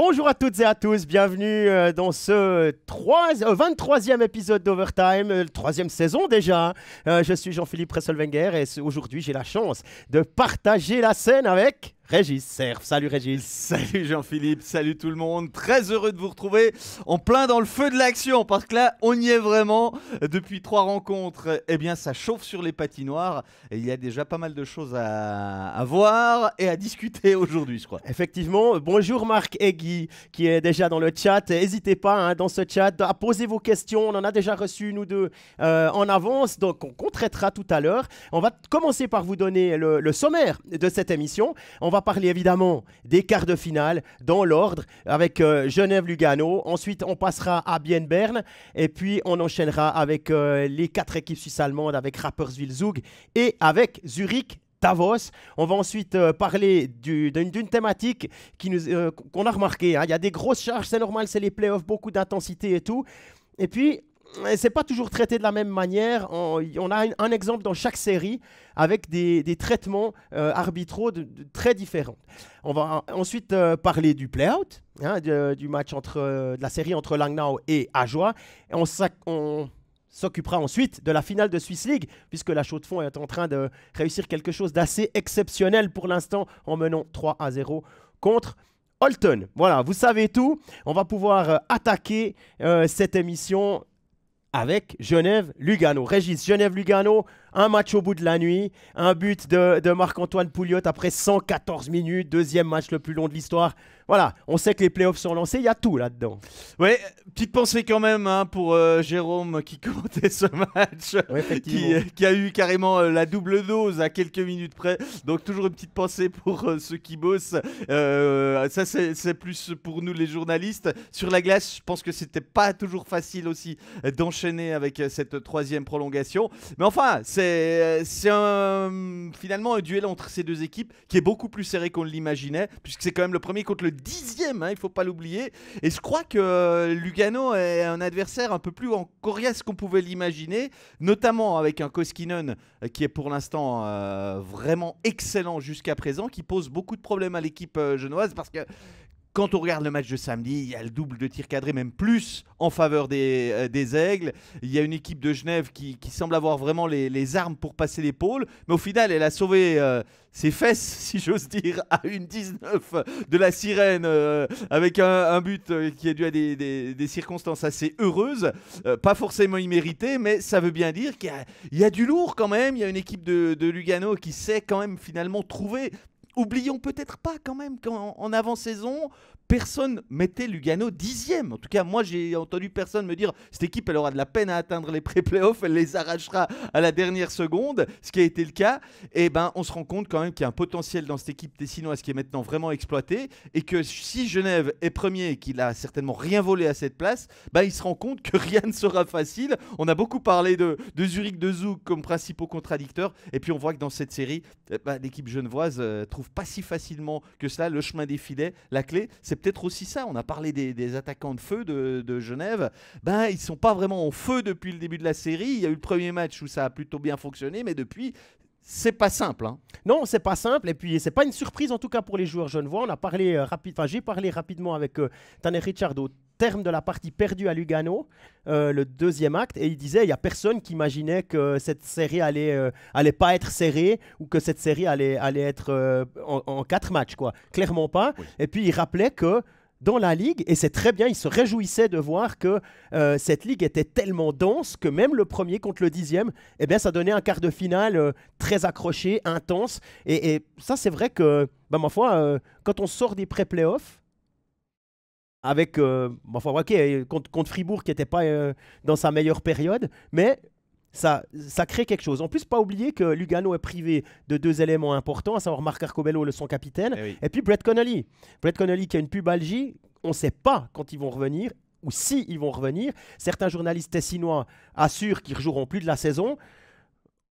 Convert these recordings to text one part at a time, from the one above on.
Bonjour à toutes et à tous, bienvenue euh, dans ce 23e euh, épisode d'Overtime, euh, troisième saison déjà. Hein. Je suis Jean-Philippe Resselwenger et aujourd'hui j'ai la chance de partager la scène avec... Régis Serf, Salut Régis. Salut Jean-Philippe, salut tout le monde. Très heureux de vous retrouver en plein dans le feu de l'action parce que là, on y est vraiment. Depuis trois rencontres, eh bien, ça chauffe sur les patinoires et il y a déjà pas mal de choses à, voir et à discuter aujourd'hui, je crois. Effectivement. Bonjour Marc Guy qui est déjà dans le chat. N'hésitez pas hein, dans ce chat à poser vos questions. On en a déjà reçu une ou deux euh, en avance, donc on, traitera tout à l'heure. On va commencer par vous donner le, le sommaire de cette émission. On va parler évidemment des quarts de finale dans l'ordre avec euh, Genève-Lugano. Ensuite, on passera à Bienne-Berne et puis on enchaînera avec euh, les quatre équipes suisses allemandes, avec Rapperswil-Zug et avec Zurich Davos. On va ensuite euh, parler d'une thématique qu'on a remarqué. Hein. Il y a des grosses charges, c'est normal, c'est les playoffs, beaucoup d'intensité et tout. Et puis, c'est pas toujours traité de la même manière. On, on a un, exemple dans chaque série avec des, des traitements euh, arbitraux très différents. On va ensuite euh, parler du play-out, hein, du match entre, de la série entre Langnau et Ajoa Et on, s'occupera ensuite de la finale de Swiss League, puisque la Chaux de Fonds est en train de réussir quelque chose d'assez exceptionnel pour l'instant en menant 3 à 0 contre Holton. Voilà, vous savez tout. On va pouvoir euh, attaquer cette émission avec Genève-Lugano. Régis, Genève-Lugano, un match au bout de la nuit, un but de, Marc-Antoine Pouliot après 114 minutes, deuxième match le plus long de l'histoire voilà, on sait que les playoffs sont lancés, il y a tout là-dedans. Ouais, petite pensée quand même hein, pour euh, Jérôme qui commentait ce match, euh, qui, a eu carrément euh, la double dose à quelques minutes près. Donc toujours une petite pensée pour ceux qui bossent. ça c'est plus pour nous les journalistes. Sur la glace, je pense que c'était pas toujours facile aussi d'enchaîner avec cette troisième prolongation. Mais enfin, c'est finalement un duel entre ces deux équipes qui est beaucoup plus serré qu'on l'imaginait, puisque c'est quand même le premier contre le dixième, il hein, il faut pas l'oublier. Et je crois que euh, Lugano est un adversaire un peu plus en coriace qu'on pouvait l'imaginer, notamment avec un Koskinen euh, qui est pour l'instant euh, vraiment excellent jusqu'à présent, qui pose beaucoup de problèmes à l'équipe genoise parce que quand on regarde le match de samedi, il y a le double de tirs cadrés, même plus en faveur des, euh, Aigles. Il y a une équipe de Genève qui, semble avoir vraiment les, armes pour passer l'épaule. Mais au final, elle a sauvé euh, ses fesses, si j'ose dire, à une 19 de la sirène euh, avec un, but qui est dû à des, circonstances assez heureuses. pas forcément immérité, mais ça veut bien dire qu'il y, y, a du lourd quand même. Il y a une équipe de, de Lugano qui sait quand même finalement trouver Oublions peut-être pas quand même qu'en avant-saison, personne mettait Lugano dixième. En tout cas, moi, j'ai entendu personne me dire cette équipe, elle aura de la peine à atteindre les pré-playoffs, elle les arrachera à la dernière seconde, ce qui a été le cas. Et eh ben, on se rend compte quand même qu'il y a un potentiel dans cette équipe tessinoise qui est maintenant vraiment exploité et que si Genève est premier et qu'il a certainement rien volé à cette place, ben, il se rend compte que rien ne sera facile. On a beaucoup parlé de, de Zurich, de Zouk comme principaux contradicteurs et puis on voit que dans cette série, eh ben, l'équipe genevoise ne euh, trouve pas si facilement que cela le chemin des filets. La clé, c'est peut-être aussi ça. On a parlé des, attaquants de feu de, Genève. Ben, ils sont pas vraiment en feu depuis le début de la série. Il y a eu le premier match où ça a plutôt bien fonctionné, mais depuis, c'est pas simple. Hein. Non, c'est pas simple. Et puis, c'est pas une surprise, en tout cas, pour les joueurs genevois. On a parlé euh, j'ai parlé rapidement avec euh, Tanner Richard au terme de la partie perdue à Lugano, euh, le deuxième acte. Et il disait il n'y a personne qui imaginait que cette série allait, allait pas être serrée ou que cette série allait, allait être en, quatre matchs, quoi. Clairement pas. Et puis, il rappelait que dans la ligue, et c'est très bien, il se réjouissait de voir que euh, cette ligue était tellement dense que même le premier contre le dixième, eh bien, ça donnait un quart de finale euh, très accroché, intense. Et, ça, c'est vrai que, bah, ma foi, euh, quand on sort des pré-playoffs, avec, ma foi, ok, contre, contre Fribourg qui n'était pas dans sa meilleure période, mais ça, ça crée quelque chose. En plus, pas oublier que Lugano est privé de deux éléments importants, à savoir Marc Arcobello, le son capitaine, eh et, puis Brett Connolly. Brett Connolly qui a une pub algie on ne sait pas quand ils vont revenir ou si ils vont revenir. Certains journalistes tessinois assurent qu'ils ne joueront plus de la saison.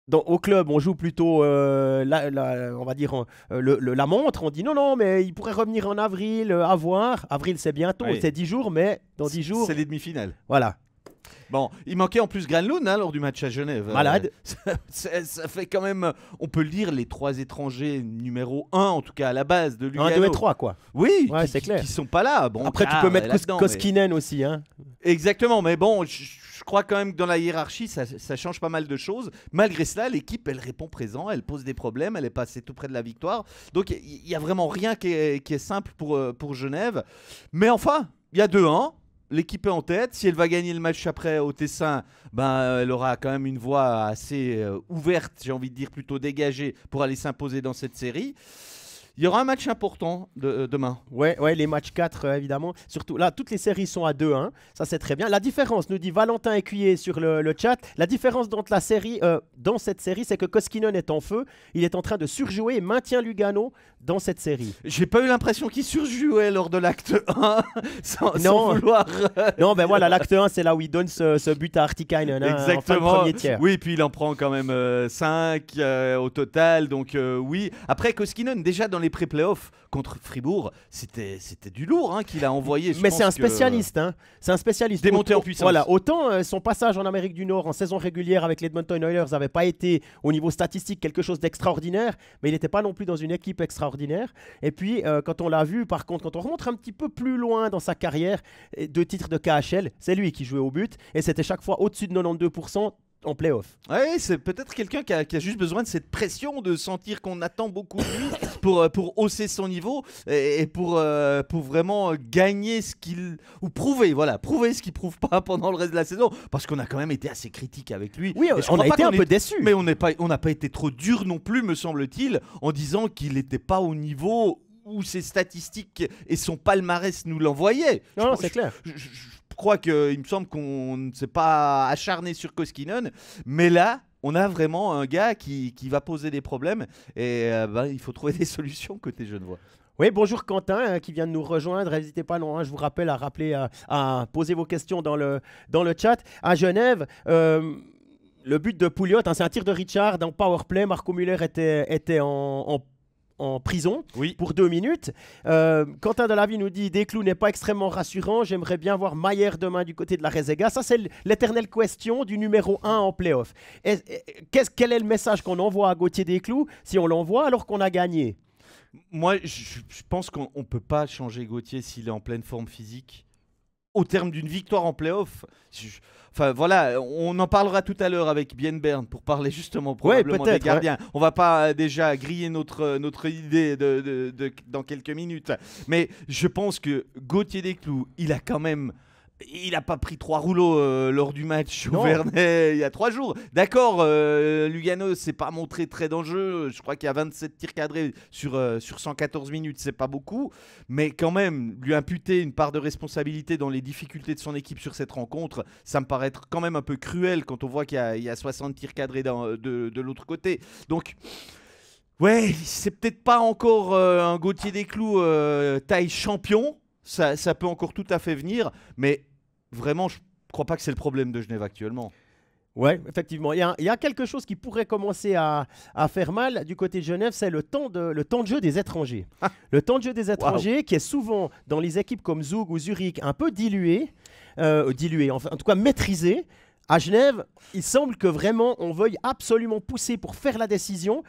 Dans, au club, on joue plutôt, euh, la, on va dire, euh, la montre. On dit non, non, mais il pourrait revenir en avril, euh, à voir. Avril, c'est bientôt, c'est 10 jours, mais dans 10 jours. C'est les demi-finales. Voilà. Bon, il manquait en plus Granlund hein, lors du match à Genève. Malade. Euh, ça, fait quand même, euh, on peut lire les trois étrangers numéro 1, en tout cas à la base de Lugano. 1, 2 et 3 quoi. Oui, c'est clair. Qui sont pas là. Bon, Après, tu ah, peux mettre Koskinen aussi. Hein. Exactement, mais bon, je crois quand même que dans la hiérarchie, ça, change pas mal de choses. Malgré cela, l'équipe, elle répond présent, elle pose des problèmes, elle est passée tout près de la victoire. Donc, il n'y a vraiment rien qui est, simple pour, euh, pour Genève. Mais enfin, il y a deux 1 l'équipe est en tête. Si elle va gagner le match après au Tessin, ben, euh, elle aura quand même une voie assez euh, ouverte, j'ai envie de dire plutôt dégagée, pour aller s'imposer dans cette série. Il y aura un match important euh, demain. Ouais, ouais, les matchs 4, euh, évidemment. Surtout, là, toutes les séries sont à 2-1. Hein. Ça, c'est très bien. La différence, nous dit Valentin Écuyer sur le, chat, la différence dans, la série, euh, dans cette série, c'est que Koskinen est en feu. Il est en train de surjouer et maintient Lugano dans cette série. J'ai pas eu l'impression qu'il surjouait lors de l'acte 1, sans, non. vouloir. non, ben voilà, l'acte 1, c'est là où il donne ce, but à Artikainen. Hein, Exactement. En Oui, puis il en prend quand même 5 au total. Donc, oui. Après, Koskinen, déjà dans les les pré contre Fribourg, c'était c'était du lourd hein, qu'il a envoyé. Mais hein. c'est un spécialiste, C'est un spécialiste. Démonté en puissance. Voilà, autant euh, son passage en Amérique du Nord en saison régulière avec les Edmonton Oilers n'avait pas été au niveau statistique quelque chose d'extraordinaire, mais il n'était pas non plus dans une équipe extraordinaire. Et puis euh, quand on l'a vu, par contre, quand on remonte un petit peu plus loin dans sa carrière, De titres de KHL, c'est lui qui jouait au but et c'était chaque fois au-dessus de 92% en playoff. Oui, c'est peut-être quelqu'un qui a, juste besoin de cette pression, de sentir qu'on attend beaucoup de lui. Euh, pour, hausser son niveau et, pour, euh, pour vraiment euh, gagner ce qu'il. ou prouver, voilà, prouver ce qu'il prouve pas pendant le reste de la saison. Parce qu'on a quand même été assez critique avec lui. Oui, on a été un peu déçu. Mais on n'a pas, on pas été trop dur non plus, me semble-t-il, en disant qu'il n'était pas au niveau où ses statistiques et son palmarès nous l'envoyaient. Non, c'est clair. Je, je crois qu'il me semble qu'on ne s'est pas acharné sur Koskinen, mais là, on a vraiment un gars qui, va poser des problèmes et euh, ben, il faut trouver des solutions côté Genevois. Oui, bonjour Quentin hein, qui vient de nous rejoindre. N'hésitez pas, non, je vous rappelle à rappeler, à, poser vos questions dans le, dans le chat. À Genève, euh, le but de Pouliot, hein, c'est un tir de Richard en powerplay. Marco Muller était, était en, en en prison oui. pour deux minutes. Euh, Quentin Delavie nous dit Desclous n'est pas extrêmement rassurant. J'aimerais bien voir Maillère demain du côté de la Rezega. Ça, c'est l'éternelle question du numéro 1 en playoff. Euh, quel est le message qu'on envoie à Gauthier Desclous si on l'envoie alors qu'on a gagné Moi, je, je pense qu'on ne peut pas changer Gauthier s'il est en pleine forme physique au terme d'une victoire en playoff. Enfin voilà, on en parlera tout à l'heure avec Bien Bern pour parler justement probablement des gardiens. On va pas euh, déjà griller notre, euh, notre idée de, dans quelques minutes. Mais je pense que Gauthier Desclous, il a quand même il n'a pas pris trois rouleaux euh, lors du match au Vernet il y a trois jours. D'accord, euh, Lugano, Lugano s'est pas montré très dangereux. Je crois qu'il y a 27 tirs cadrés sur, euh, sur 114 minutes, c'est pas beaucoup. Mais quand même, lui imputer une part de responsabilité dans les difficultés de son équipe sur cette rencontre, ça me paraît quand même un peu cruel quand on voit qu'il y, a 60 tirs cadrés de, l'autre côté. Donc. Ouais, c'est peut-être pas encore un Gauthier des Clous taille champion, ça, ça, peut encore tout à fait venir, mais vraiment, je ne crois pas que c'est le problème de Genève actuellement. Oui, effectivement. Il y, a, quelque chose qui pourrait commencer à, faire mal du côté de Genève, c'est le, temps de, le temps de jeu des étrangers. Ah. Le temps de jeu des étrangers qui est souvent dans les équipes comme Zug ou Zurich un peu dilué, euh, dilué enfin, en tout cas maîtrisé. À Genève, il semble que vraiment on veuille absolument pousser pour faire la décision.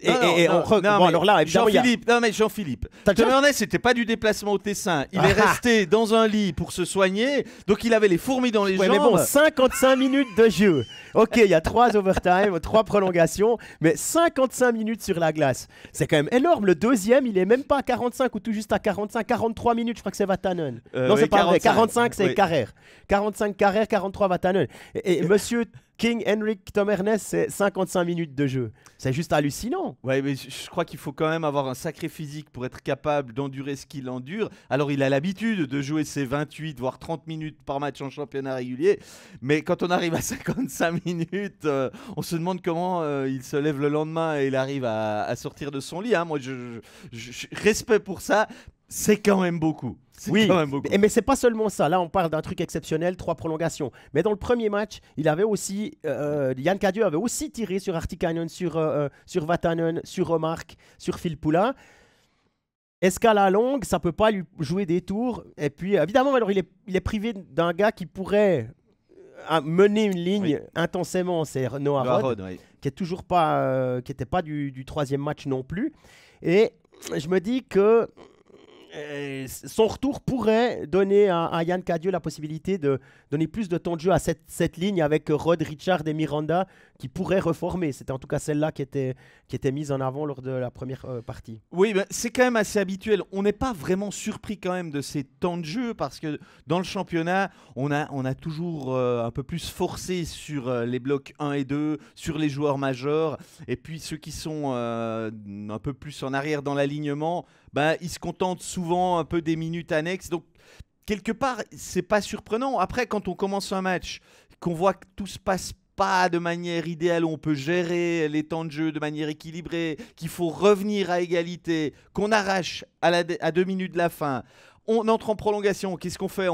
Et, non, et, on alors là, Jean-Philippe, non mais Jean-Philippe, c'était pas du déplacement au Tessin. Il est ah, ah. resté dans un lit pour se soigner, donc il avait les fourmis dans les ouais, jambes. Mais bon, 55 minutes de jeu. Ok, il y a trois overtime, trois prolongations, mais 55 minutes sur la glace, c'est quand même énorme. Le deuxième, il est même pas à 45 ou tout juste à 45, 43 minutes. Je crois que c'est Vatanen. Euh, non, c'est pas 45, vrai. 45, c'est Carrère. 45 Carrère, 43 Vatanen. et euh, Monsieur King Henrik Tom Ernest, c'est 55 minutes de jeu. C'est juste hallucinant. Oui, mais je, crois qu'il faut quand même avoir un sacré physique pour être capable d'endurer ce qu'il endure. Alors, il a l'habitude de jouer ses 28, voire 30 minutes par match en championnat régulier. Mais quand on arrive à 55 minutes, euh, on se demande comment euh, il se lève le lendemain et il arrive à, sortir de son lit. Hein. Moi, je, respecte pour ça c'est quand même beaucoup. Oui, et eh, mais c'est pas seulement ça. Là, on parle d'un truc exceptionnel, trois prolongations. Mais dans le premier match, il avait aussi, euh, euh, Yann Cadieux avait aussi tiré sur Artikainen, sur, euh, sur Vatanen, sur Remarque, sur Phil Poula. Est-ce qu'à la longue, ça peut pas lui jouer des tours Et puis, évidemment, alors il est, privé d'un gars qui pourrait mener une ligne intensément, c'est Noah qui est toujours pas, n'était pas du, du troisième match non plus. Et je me dis que euh, son retour pourrait donner à, Yann la possibilité de donner plus de temps de jeu à cette, ligne avec Rod, Richard et Miranda qui pourraient reformer. C'était en tout cas celle-là qui était, qui était mise en avant lors de la première euh, partie. Oui, ben, c'est quand même assez habituel. On n'est pas vraiment surpris quand même de ces temps de jeu parce que dans le championnat, on a, on a toujours euh, un peu plus forcé sur les blocs 1 et 2, sur les joueurs majeurs et puis ceux qui sont un peu plus en arrière dans l'alignement bah, il se contente souvent un peu des minutes annexes. Donc, quelque part, c'est pas surprenant. Après, quand on commence un match, qu'on voit que tout se passe pas de manière idéale, on peut gérer les temps de jeu de manière équilibrée, qu'il faut revenir à égalité, qu'on arrache à, la, à deux minutes de la fin, on entre en prolongation, qu'est-ce qu'on fait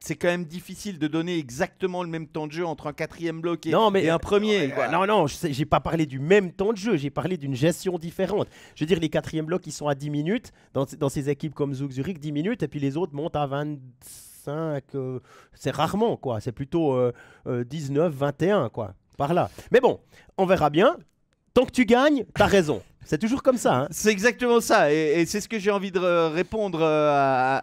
c'est quand même difficile de donner exactement le même temps de jeu entre un quatrième bloc et, mais, un euh, premier. non, non, j'ai pas parlé du même temps de jeu, j'ai parlé d'une gestion différente. Je veux dire, les quatrièmes blocs, ils sont à 10 minutes, dans, ces équipes comme Zug Zurich, 10 minutes, et puis les autres montent à 25, euh, c'est rarement, quoi. C'est plutôt 19, euh, 21, quoi, par là. Mais bon, on verra bien. Tant que tu gagnes, t'as raison. C'est toujours comme ça. Hein. C'est exactement ça. Et, c'est ce que j'ai envie de répondre euh,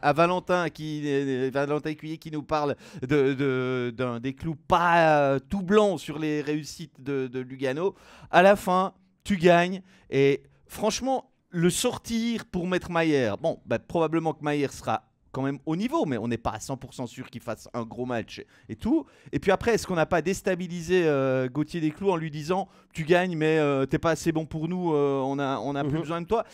à, Valentin, qui, euh, Valentin qui nous parle de, d'un, des clous pas euh, tout blancs sur les réussites de, Lugano. À la fin, tu gagnes. Et franchement, le sortir pour mettre Maillère, bon, bah, probablement que Maillère sera quand même au niveau, mais on n'est pas à 100% sûr qu'il fasse un gros match et tout. Et puis après, est-ce qu'on n'a pas déstabilisé euh, Gauthier Desclous en lui disant tu gagnes, mais euh, t'es pas assez bon pour nous, euh, on a, on a plus mhm. besoin de toi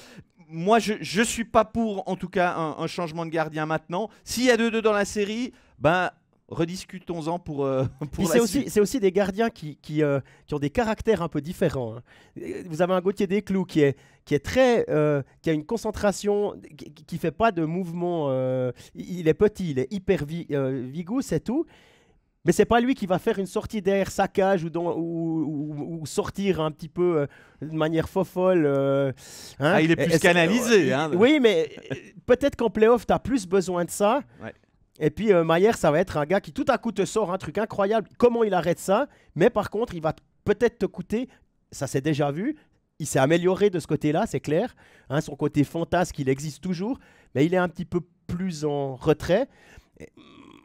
Moi, je, ne suis pas pour, en tout cas, un, changement de gardien maintenant. S'il y a deux, deux dans la série, ben rediscutons-en pour, euh, pour c'est aussi c'est aussi des gardiens euh, qui ont des caractères un peu différents hein. vous avez un Gauthier Desclous qui est qui est très euh, qui a une concentration qui, fait pas de mouvement il est petit il est hyper vigou c'est tout mais c'est pas lui qui va faire une sortie d'air saccage ou, ou, sortir un petit peu de manière fofolle. Hein. Ah, il est plus canalisé. Hein. oui, mais peut-être qu'en playoff, tu as plus besoin de ça. Ouais. Et puis euh, ça va être un gars qui tout à coup te sort un truc incroyable. Comment il arrête ça Mais par contre, il va peut-être te coûter. Ça s'est déjà vu. Il s'est amélioré de ce côté-là, c'est clair. Hein, son côté fantasque, il existe toujours, mais il est un petit peu plus en retrait. Mm,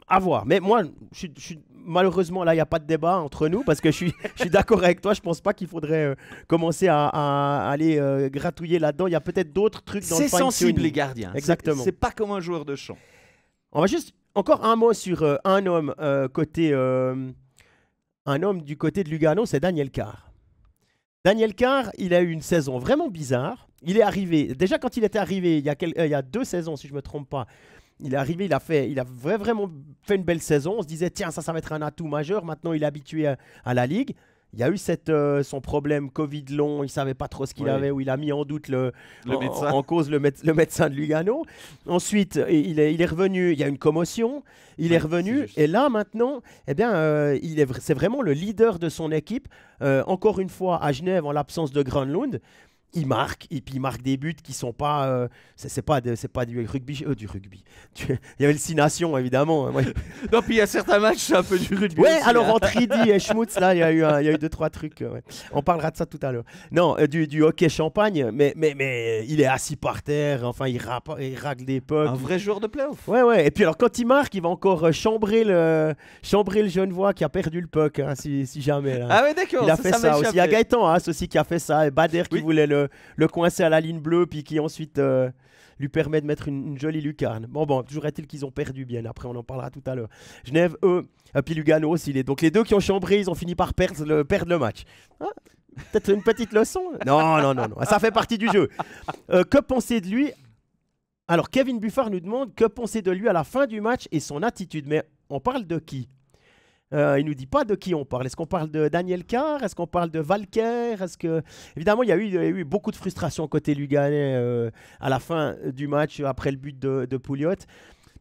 à voir. Mais moi, je, suis malheureusement, là, il n'y a pas de débat entre nous parce que je suis, je suis d'accord avec toi. Je pense pas qu'il faudrait euh, commencer à, aller euh, gratouiller là-dedans. Il y a peut-être d'autres trucs dans le C'est sensible, les gardiens. Exactement. C'est pas comme un joueur de champ. On va juste encore un mot sur euh, un homme euh, côté euh, un homme du côté de Lugano, c'est Daniel Carr. Daniel Carr, il a eu une saison vraiment bizarre. Il est arrivé déjà quand il était arrivé il y a, deux saisons si je me trompe pas. Il est arrivé, il a fait, il a vraiment fait une belle saison. On se disait tiens ça ça va être un atout majeur. Maintenant il est habitué à la ligue il y a eu cette, euh, son problème Covid long, il savait pas trop ce qu'il avait, où il a mis en doute le, médecin. en, cause le, médecin de Lugano. Ensuite, il est, revenu, il y a une commotion, il est revenu, et là maintenant, eh bien, euh, c'est vraiment le leader de son équipe. Euh, encore une fois, à Genève, en l'absence de Grandlund il marque et puis il marque des buts qui sont pas euh, c'est pas c'est pas du rugby euh, du rugby il y avait le évidemment hein, non puis il y a certains matchs c'est un peu du rugby ouais alors hein. entre Idi et Schmutz là il y a eu il y a eu deux trois trucs euh, on parlera de ça tout à l'heure non du, du, hockey champagne mais mais mais il est assis par terre enfin il, il racle des pucks un vrai joueur de playoff ouais ouais et puis alors quand il marque il va encore chambrer le chambrer le jeune voix qui a perdu le puck hein, si, si, jamais là. ah ouais d'accord il a fait ça, aussi il y a Gaëtan aussi qui a fait ça et Bader qui voulait le le, coincer à la ligne bleue, puis qui ensuite euh, lui permet de mettre une, jolie lucarne. Bon, bon, toujours est-il qu'ils ont perdu bien. Après, on en parlera tout à l'heure. Genève, eux, et euh, puis Lugano aussi. donc les deux qui ont chambré, ils ont fini par perdre le, perdre le match. Ah, peut-être une petite leçon hein. Non, non, non, Ça fait partie du jeu. Euh, que penser de lui alors, Kevin Buffard nous demande que penser de lui à la fin du match et son attitude. Mais on parle de qui euh, il nous dit pas de qui on parle. Est-ce qu'on parle de Daniel Carr Est-ce qu'on parle de Valker Est-ce que évidemment il y, a eu, beaucoup de frustration côté Luganais euh, à la fin du match après le but de, Pouliot.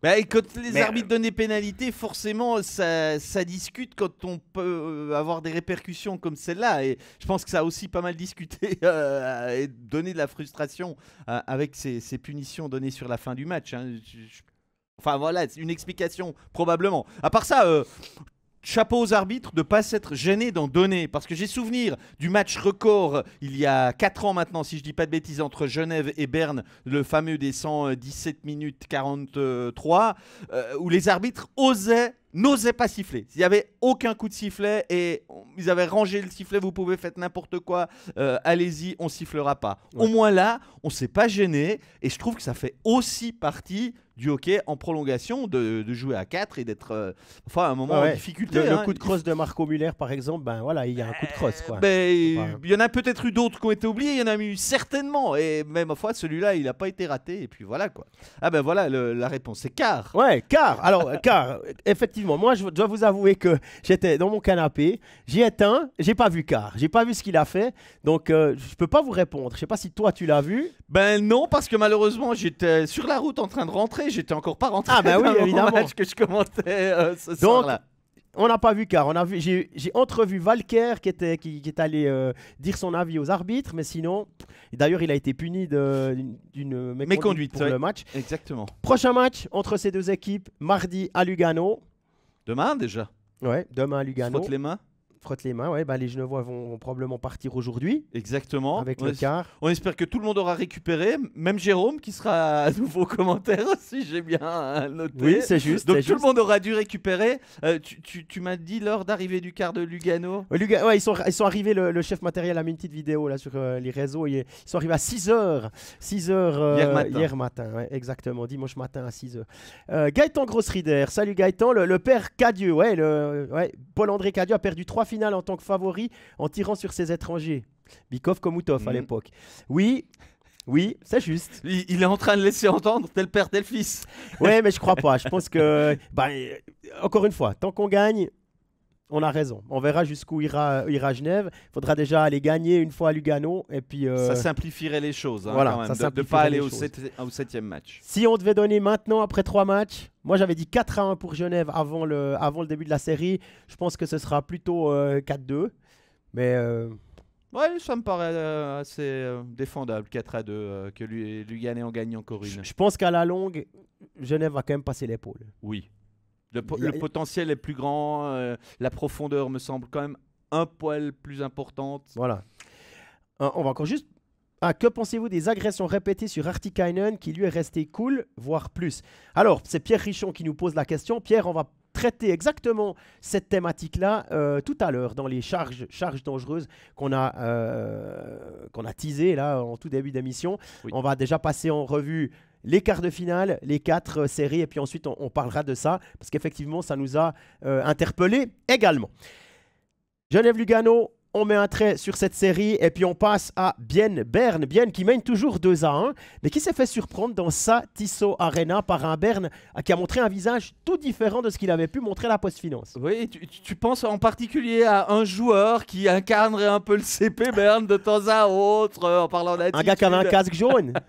Bah, quand les euh, arbitres donnent des pénalités, forcément, ça, discute quand on peut avoir des répercussions comme celle-là. Et je pense que ça a aussi pas mal discuté et donné de la frustration avec ces, punitions données sur la fin du match. Hein. Enfin voilà, une explication probablement. À part ça, chapeau aux arbitres de ne pas s'être gêné d'en donner. Parce que j'ai souvenir du match record il y a 4 ans maintenant, si je ne dis pas de bêtises, entre Genève et Berne, le fameux des 117 minutes 43, euh, où les arbitres osaient n'osait pas siffler. Il n'y avait aucun coup de sifflet et ils avaient rangé le sifflet, vous pouvez faire n'importe quoi, euh, allez-y, on sifflera pas. Au moins là, on s'est pas gêné et je trouve que ça fait aussi partie du hockey en prolongation, de, jouer à 4 et d'être euh, enfin à un moment en difficulté. Le, hein. coup de crosse de Marco Muller par exemple, ben voilà, il y a un coup de crosse. Ben, il y en a peut-être eu d'autres qui ont été oubliés, il y en a eu certainement et même à fois celui-là il n'a pas été raté et puis voilà quoi. Ah ben voilà la réponse, c'est car. Ouais, car. Alors euh, car effectivement moi, je dois vous avouer que j'étais dans mon canapé, j'ai éteint, j'ai pas vu Car, j'ai pas vu ce qu'il a fait, donc euh, je peux pas vous répondre. Je sais pas si toi, tu l'as vu. Ben non, parce que malheureusement, j'étais sur la route en train de rentrer, j'étais encore pas rentré. Ah ben oui, évidemment. Match que je commentais euh, ce soir-là on n'a pas vu car on a vu j'ai entrevu Valker qui était qui, est allé euh, dire son avis aux arbitres mais sinon d'ailleurs il a été puni d'une méconduite pour le match exactement prochain match entre ces deux équipes mardi à Lugano Demain déjà. Ouais, demain à Lugano. les mains Frotte les mains, ouais, bah, les Genevois vont, probablement partir aujourd'hui. Exactement. Avec on le car. On espère que tout le monde aura récupéré, même Jérôme qui sera à nouveau au commentaire, si j'ai bien noté. Oui, c'est juste. Donc tout le monde aura dû récupérer. Euh, tu, tu, tu m'as dit l'heure d'arrivée du quart de Lugano. ils, sont, ils sont arrivés, le, chef matériel a mis une petite vidéo là sur euh, les réseaux. Ils, sont arrivés à 6h. Euh, 6h hier matin. exactement, dimanche matin à 6h. Gaëtan Grossrider, salut Gaëtan, le, père Cadieux. Ouais, Paul-André Cadieux a perdu 3 filles en tant que favori en tirant sur ses étrangers. Bikov comme à mm. l'époque. Oui, oui, c'est juste. Il, est en train de laisser entendre tel père, tel fils. Ouais, mais je crois pas. Je pense que, bah, encore une fois, tant qu'on gagne, on a raison. On verra jusqu'où ira, ira Genève. Il faudra déjà aller gagner une fois à Lugano. Et puis, euh, Ça simplifierait les choses. Hein, voilà, de ne pas aller au, septième match. Si on devait donner maintenant, après trois matchs, moi j'avais dit 4 à 1 pour Genève avant le, début de la série. Je pense que ce sera plutôt euh, 4-2. Mais. Euh, ouais, ça me paraît euh, assez défendable, 4 à 2, que Lugano en gagne encore une. Je pense qu'à la longue, Genève va quand même passer l'épaule. Oui, le, potentiel est plus grand, euh, la profondeur me semble quand même un poil plus importante. Voilà. Euh, on va encore juste. Ah, que pensez-vous des agressions répétées sur Artikainen qui lui est resté cool, voire plus Alors, c'est Pierre Richon qui nous pose la question. Pierre, on va traiter exactement cette thématique-là euh, tout à l'heure dans les charges, charges dangereuses qu'on a, qu'on a teasées là en tout début d'émission. On va déjà passer en revue les quarts de finale, les quatre euh, séries, et puis ensuite on, parlera de ça, parce qu'effectivement, ça nous a euh, interpellés également. Genève Lugano, on met un trait sur cette série et puis on passe à Bien Berne. Bien qui mène toujours 2 à 1, mais qui s'est fait surprendre dans sa Tissot Arena par un Berne euh, qui a montré un visage tout différent de ce qu'il avait pu montrer à la poste finance Oui, tu, penses en particulier à un joueur qui incarnerait un peu le CP Berne de temps à autre en parlant d'attitude. Un gars qui avait un casque jaune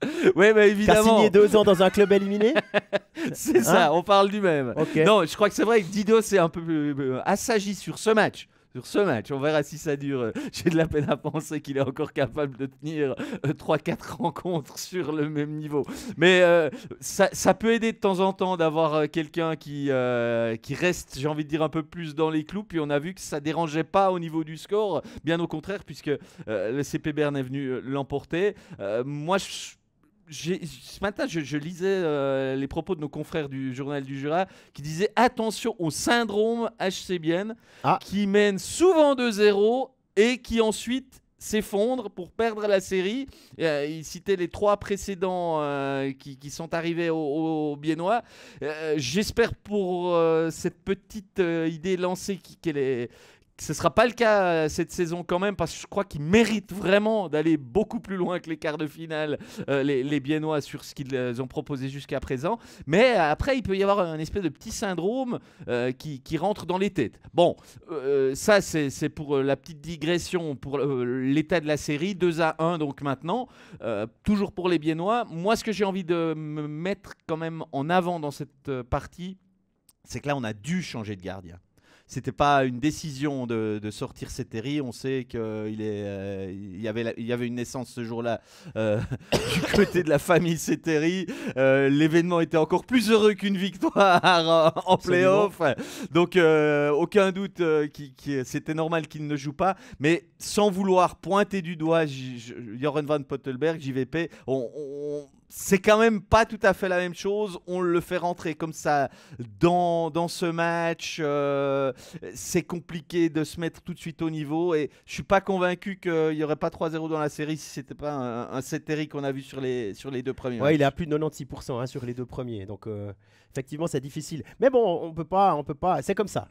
Ouais, mais bah, évidemment. T'as signé deux ans dans un club éliminé C'est ça, hein on parle du même. Non, je crois que c'est vrai que Dido s'est un peu euh, assagi sur ce match sur ce match. On verra si ça dure. J'ai de la peine à penser qu'il est encore capable de tenir 3-4 euh, rencontres sur le même niveau. Mais euh, ça, ça, peut aider de temps en temps d'avoir quelqu'un qui, qui reste, j'ai envie de dire, un peu plus dans les clous. Puis on a vu que ça dérangeait pas au niveau du score. Bien au contraire, puisque le CP Bern est venu l'emporter. moi, je ce matin, je, lisais euh, les propos de nos confrères du journal du Jura qui disaient attention au syndrome HCBN ah. qui mène souvent de zéro et qui ensuite s'effondre pour perdre la série. Euh, il citait les trois précédents euh, qui, qui, sont arrivés au, Biennois. J'espère pour cette petite idée lancée qu'elle est, ce ne sera pas le cas euh, cette saison quand même parce que je crois qu'ils méritent vraiment d'aller beaucoup plus loin que les quarts de finale euh, les, Biennois sur ce qu'ils euh, ont proposé jusqu'à présent mais après il peut y avoir un espèce de petit syndrome qui, rentre dans les têtes bon ça c'est pour la petite digression pour l'état de la série 2 à 1 donc maintenant toujours pour les Biennois moi ce que j'ai envie de me mettre quand même en avant dans cette partie c'est que là on a dû changer de gardien c'était pas une décision de, de sortir Seteri. On sait qu'il est euh, il y, avait il y avait une naissance ce jour-là euh, du côté de la famille Seteri. Euh, l'événement était encore plus heureux qu'une victoire en, play playoff. Donc, aucun doute qui, c'était normal qu'il ne joue pas. Mais sans vouloir pointer du doigt Joran Van Pottelberg, JVP, on, c'est quand même pas tout à fait la même chose. On le fait rentrer comme ça dans, dans ce match c'est compliqué de se mettre tout de suite au niveau. Et je suis pas convaincu qu'il n'y aurait pas 3-0 dans la série si c'était pas un, 7 qu'on a vu sur les, sur les deux premiers. Ouais, il est à plus de 96% hein, sur les deux premiers. Donc, euh, effectivement, c'est difficile. Mais bon, on peut pas, on peut pas. C'est comme ça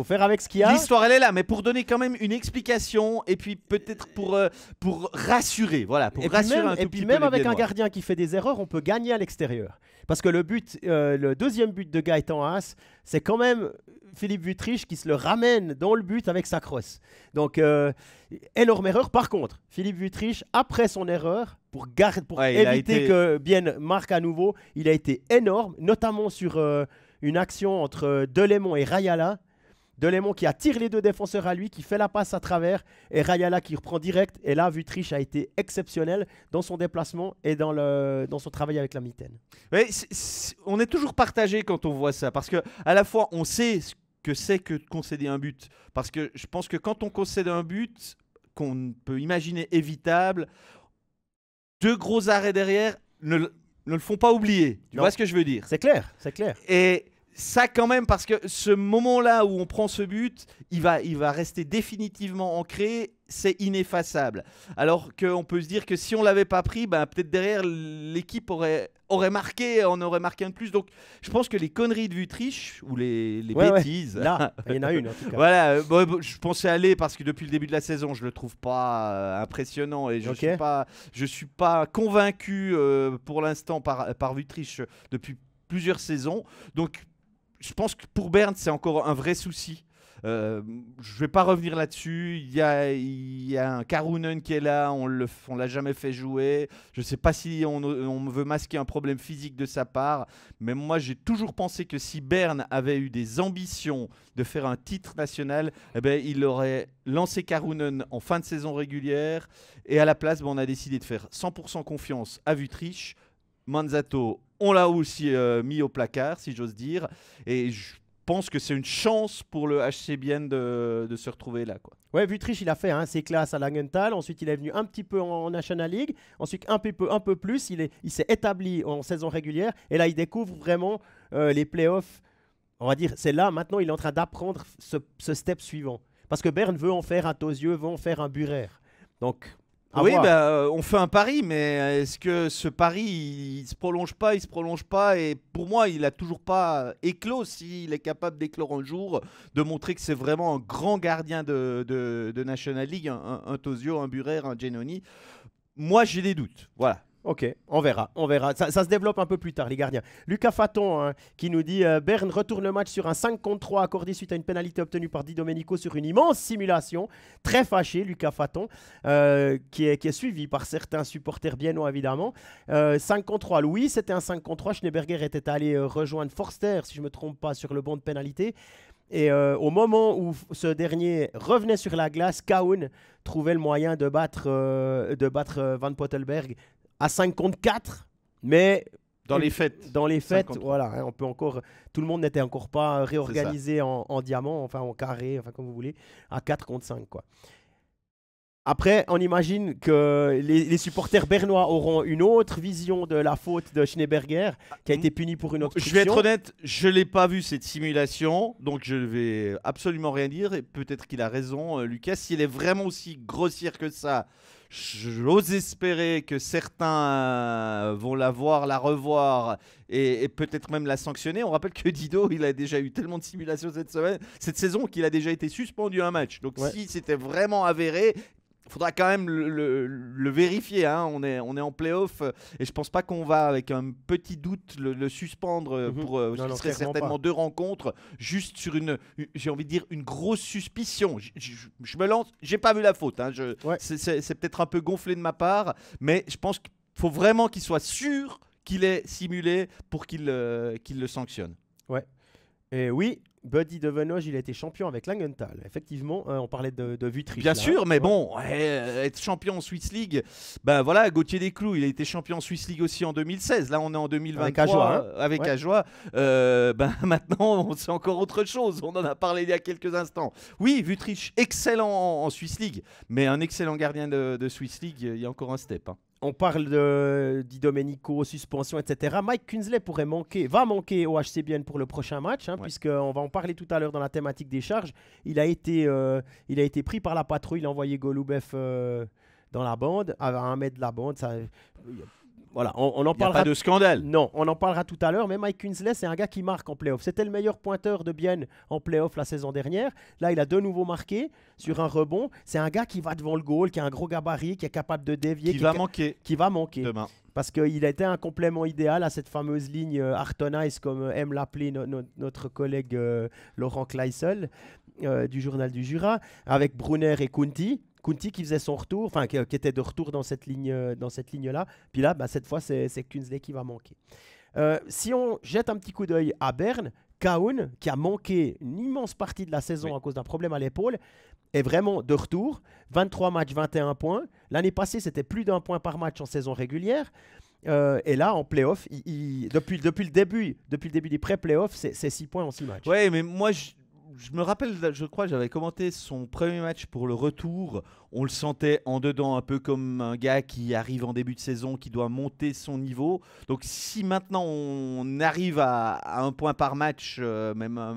faut faire avec ce qu'il y a. L'histoire elle est là, mais pour donner quand même une explication et puis peut-être pour, euh, pour rassurer, voilà, pour et rassurer un tout Et puis même avec un gardien qui fait des erreurs, on peut gagner à l'extérieur. Parce que le but, euh, le deuxième but de Gaëtan Haas, c'est quand même Philippe Vutriche qui se le ramène dans le but avec sa crosse. Donc, euh, énorme erreur. Par contre, Philippe Vutriche, après son erreur, pour, pour éviter été... que bien marque à nouveau, il a été énorme, notamment sur une action entre Delémont et Rayala Delémont qui attire les deux défenseurs à lui, qui fait la passe à travers, et Rayala qui reprend direct. Et là, Vutriche a été exceptionnel dans son déplacement et dans, le, dans son travail avec la mitaine. on est toujours partagé quand on voit ça, parce que à la fois on sait ce que c'est que de concéder un but, parce que je pense que quand on concède un but qu'on peut imaginer évitable, deux gros arrêts derrière ne, ne le font pas oublier. Tu vois ce que je veux dire C'est clair, c'est clair. Et ça quand même parce que ce moment-là où on prend ce but, il va, il va rester définitivement ancré, c'est ineffaçable. Alors qu'on peut se dire que si on l'avait pas pris, ben, peut-être derrière l'équipe aurait, aurait marqué, on aurait marqué un de plus. Donc je pense que les conneries de Vutriche ou les, les bêtises. Là, il y en a une en tout cas. Voilà, euh, je pensais aller parce que depuis le début de la saison, je le trouve pas euh, impressionnant et je ne suis pas, je suis pas convaincu euh, pour l'instant par par Vutriche depuis plusieurs saisons. Donc je pense que pour Berne, c'est encore un vrai souci. Je euh, je vais pas revenir là-dessus. Il y a, un Karunen qui est là, on ne l'a jamais fait jouer. Je ne sais pas si on, veut masquer un problème physique de sa part, mais moi j'ai toujours pensé que si Berne avait eu des ambitions de faire un titre national, eh ben, il aurait lancé Karunen en fin de saison régulière. Et à la place, ben, on a décidé de faire 100% confiance à Vutriche Manzato, on l'a aussi euh, mis au placard, si j'ose dire. Et je pense que c'est une chance pour le HCBN de, de se retrouver là. Quoi. Ouais, il a fait hein, ses classes à Langenthal. Ensuite, il est venu un petit peu en, National League. Ensuite, un peu, peu plus. Il s'est établi en saison régulière. Et là, il découvre vraiment euh, les playoffs. On va dire, c'est là, maintenant, il est en train d'apprendre ce, step suivant. Parce que Berne veut en faire un Tosieux, veut en faire un Burer. Donc, oui, bah, euh, on fait un pari, mais euh, est-ce que ce pari, il, ne se prolonge pas, il se prolonge pas Et pour moi, il a toujours pas euh, éclos s'il est capable d'éclore un jour, de montrer que c'est vraiment un grand gardien de, de, National League, un, Tosio, un Burer, un Genoni. Moi, j'ai des doutes. Voilà. Ok, on verra, on verra. Ça, se développe un peu plus tard, les gardiens. Lucas Faton hein, qui nous dit Bern euh, Berne retourne le match sur un 5 contre 3 accordé suite à une pénalité obtenue par Di Domenico sur une immense simulation. Très fâché, Lucas Faton, euh, qui, est, qui, est, suivi par certains supporters biennois, évidemment. 5 euh, contre 3, oui, c'était un 5 contre 3. Schneeberger était allé rejoindre Forster, si je ne me trompe pas, sur le banc de pénalité. Et au moment où ce dernier revenait sur la glace, Kaun trouvait le moyen de battre, de battre Van Pottelberg à 5 contre 4, mais dans les fêtes. Dans les fêtes, voilà. Hein, on peut encore, tout le monde n'était encore pas réorganisé en, diamant, enfin en carré, enfin comme vous voulez, à 4 contre 5. Quoi. Après, on imagine que les, supporters bernois auront une autre vision de la faute de Schneeberger, qui a été puni pour une autre. Je vais être honnête, je ne l'ai pas vu cette simulation, donc je ne vais absolument rien dire. Et peut-être qu'il a raison, euh, Lucas. S'il est vraiment aussi grossière que ça, J'ose espérer que certains euh, vont la voir, la revoir et, peut-être même la sanctionner. On rappelle que Dido, il a déjà eu tellement de simulations cette semaine, cette saison, qu'il a déjà été suspendu un match. Donc si c'était vraiment avéré, faudra quand même le, vérifier. Hein. On, est, on est en playoff euh, et je pense pas qu'on va, avec un petit doute, le, suspendre euh, mhm. pour euh, ce serait certainement deux rencontres, juste sur une, j'ai envie de dire, une grosse suspicion. Je, me lance, j'ai pas vu la faute. Hein. C'est peut-être un peu gonflé de ma part, mais je pense qu'il faut vraiment qu'il soit sûr qu'il est simulé pour qu'il qu'il le sanctionne. Ouais. Et oui, Buddy Devenoge, il a été champion avec Langenthal. Effectivement, hein, on parlait de, de Bien sûr, mais bon, euh, être champion en Swiss League, ben voilà, Gauthier Desclous, il a été champion en Swiss League aussi en 2016. Là, on est en 2023 avec Ajoie. Hein. Euh, ben maintenant, c'est encore autre chose. On en a parlé il y a quelques instants. Oui, Vutrich, excellent en, Swiss League, mais un excellent gardien de, Swiss League, il y a encore un step. Hein on parle de Di suspension, etc. Mike Kunzley pourrait manquer, va manquer au HCBN pour le prochain match, hein, puisqu'on va en parler tout à l'heure dans la thématique des charges. Il a été, euh, il a été pris par la patrouille, il a envoyé Golubev euh, dans la bande, à un mètre de la bande. Ça, voilà, on, en parlera. pas de scandale. Non, on en parlera tout à l'heure. Mais Mike Kinsley, c'est un gars qui marque en playoff. C'était le meilleur pointeur de Bienne en playoff la saison dernière. Là, il a de nouveau marqué sur un rebond. C'est un gars qui va devant le goal, qui a un gros gabarit, qui est capable de dévier. Qui, va manquer. Qui va manquer. Demain. Parce qu'il a été un complément idéal à cette fameuse ligne euh, Artonice, comme aime euh, l'appeler notre collègue euh, Laurent Kleissel du Journal du Jura, avec Brunner et Kunti. Kunti qui faisait son retour, enfin qui, euh, était de retour dans cette ligne, euh, dans cette ligne là. Puis là, bah, cette fois, c'est Kunsley qui va manquer. Euh, si on jette un petit coup d'œil à Berne, Kaun, qui a manqué une immense partie de la saison à cause d'un problème à l'épaule, est vraiment de retour. 23 matchs, 21 points. L'année passée, c'était plus d'un point par match en saison régulière. et là, en playoff, off depuis, le début, depuis le début des pré-playoffs, c'est 6 points en 6 matchs. Ouais, mais moi, je, je me rappelle, je crois, j'avais commenté son premier match pour le retour. On le sentait en dedans, un peu comme un gars qui arrive en début de saison, qui doit monter son niveau. Donc si maintenant on arrive à, un point par match, euh, même euh,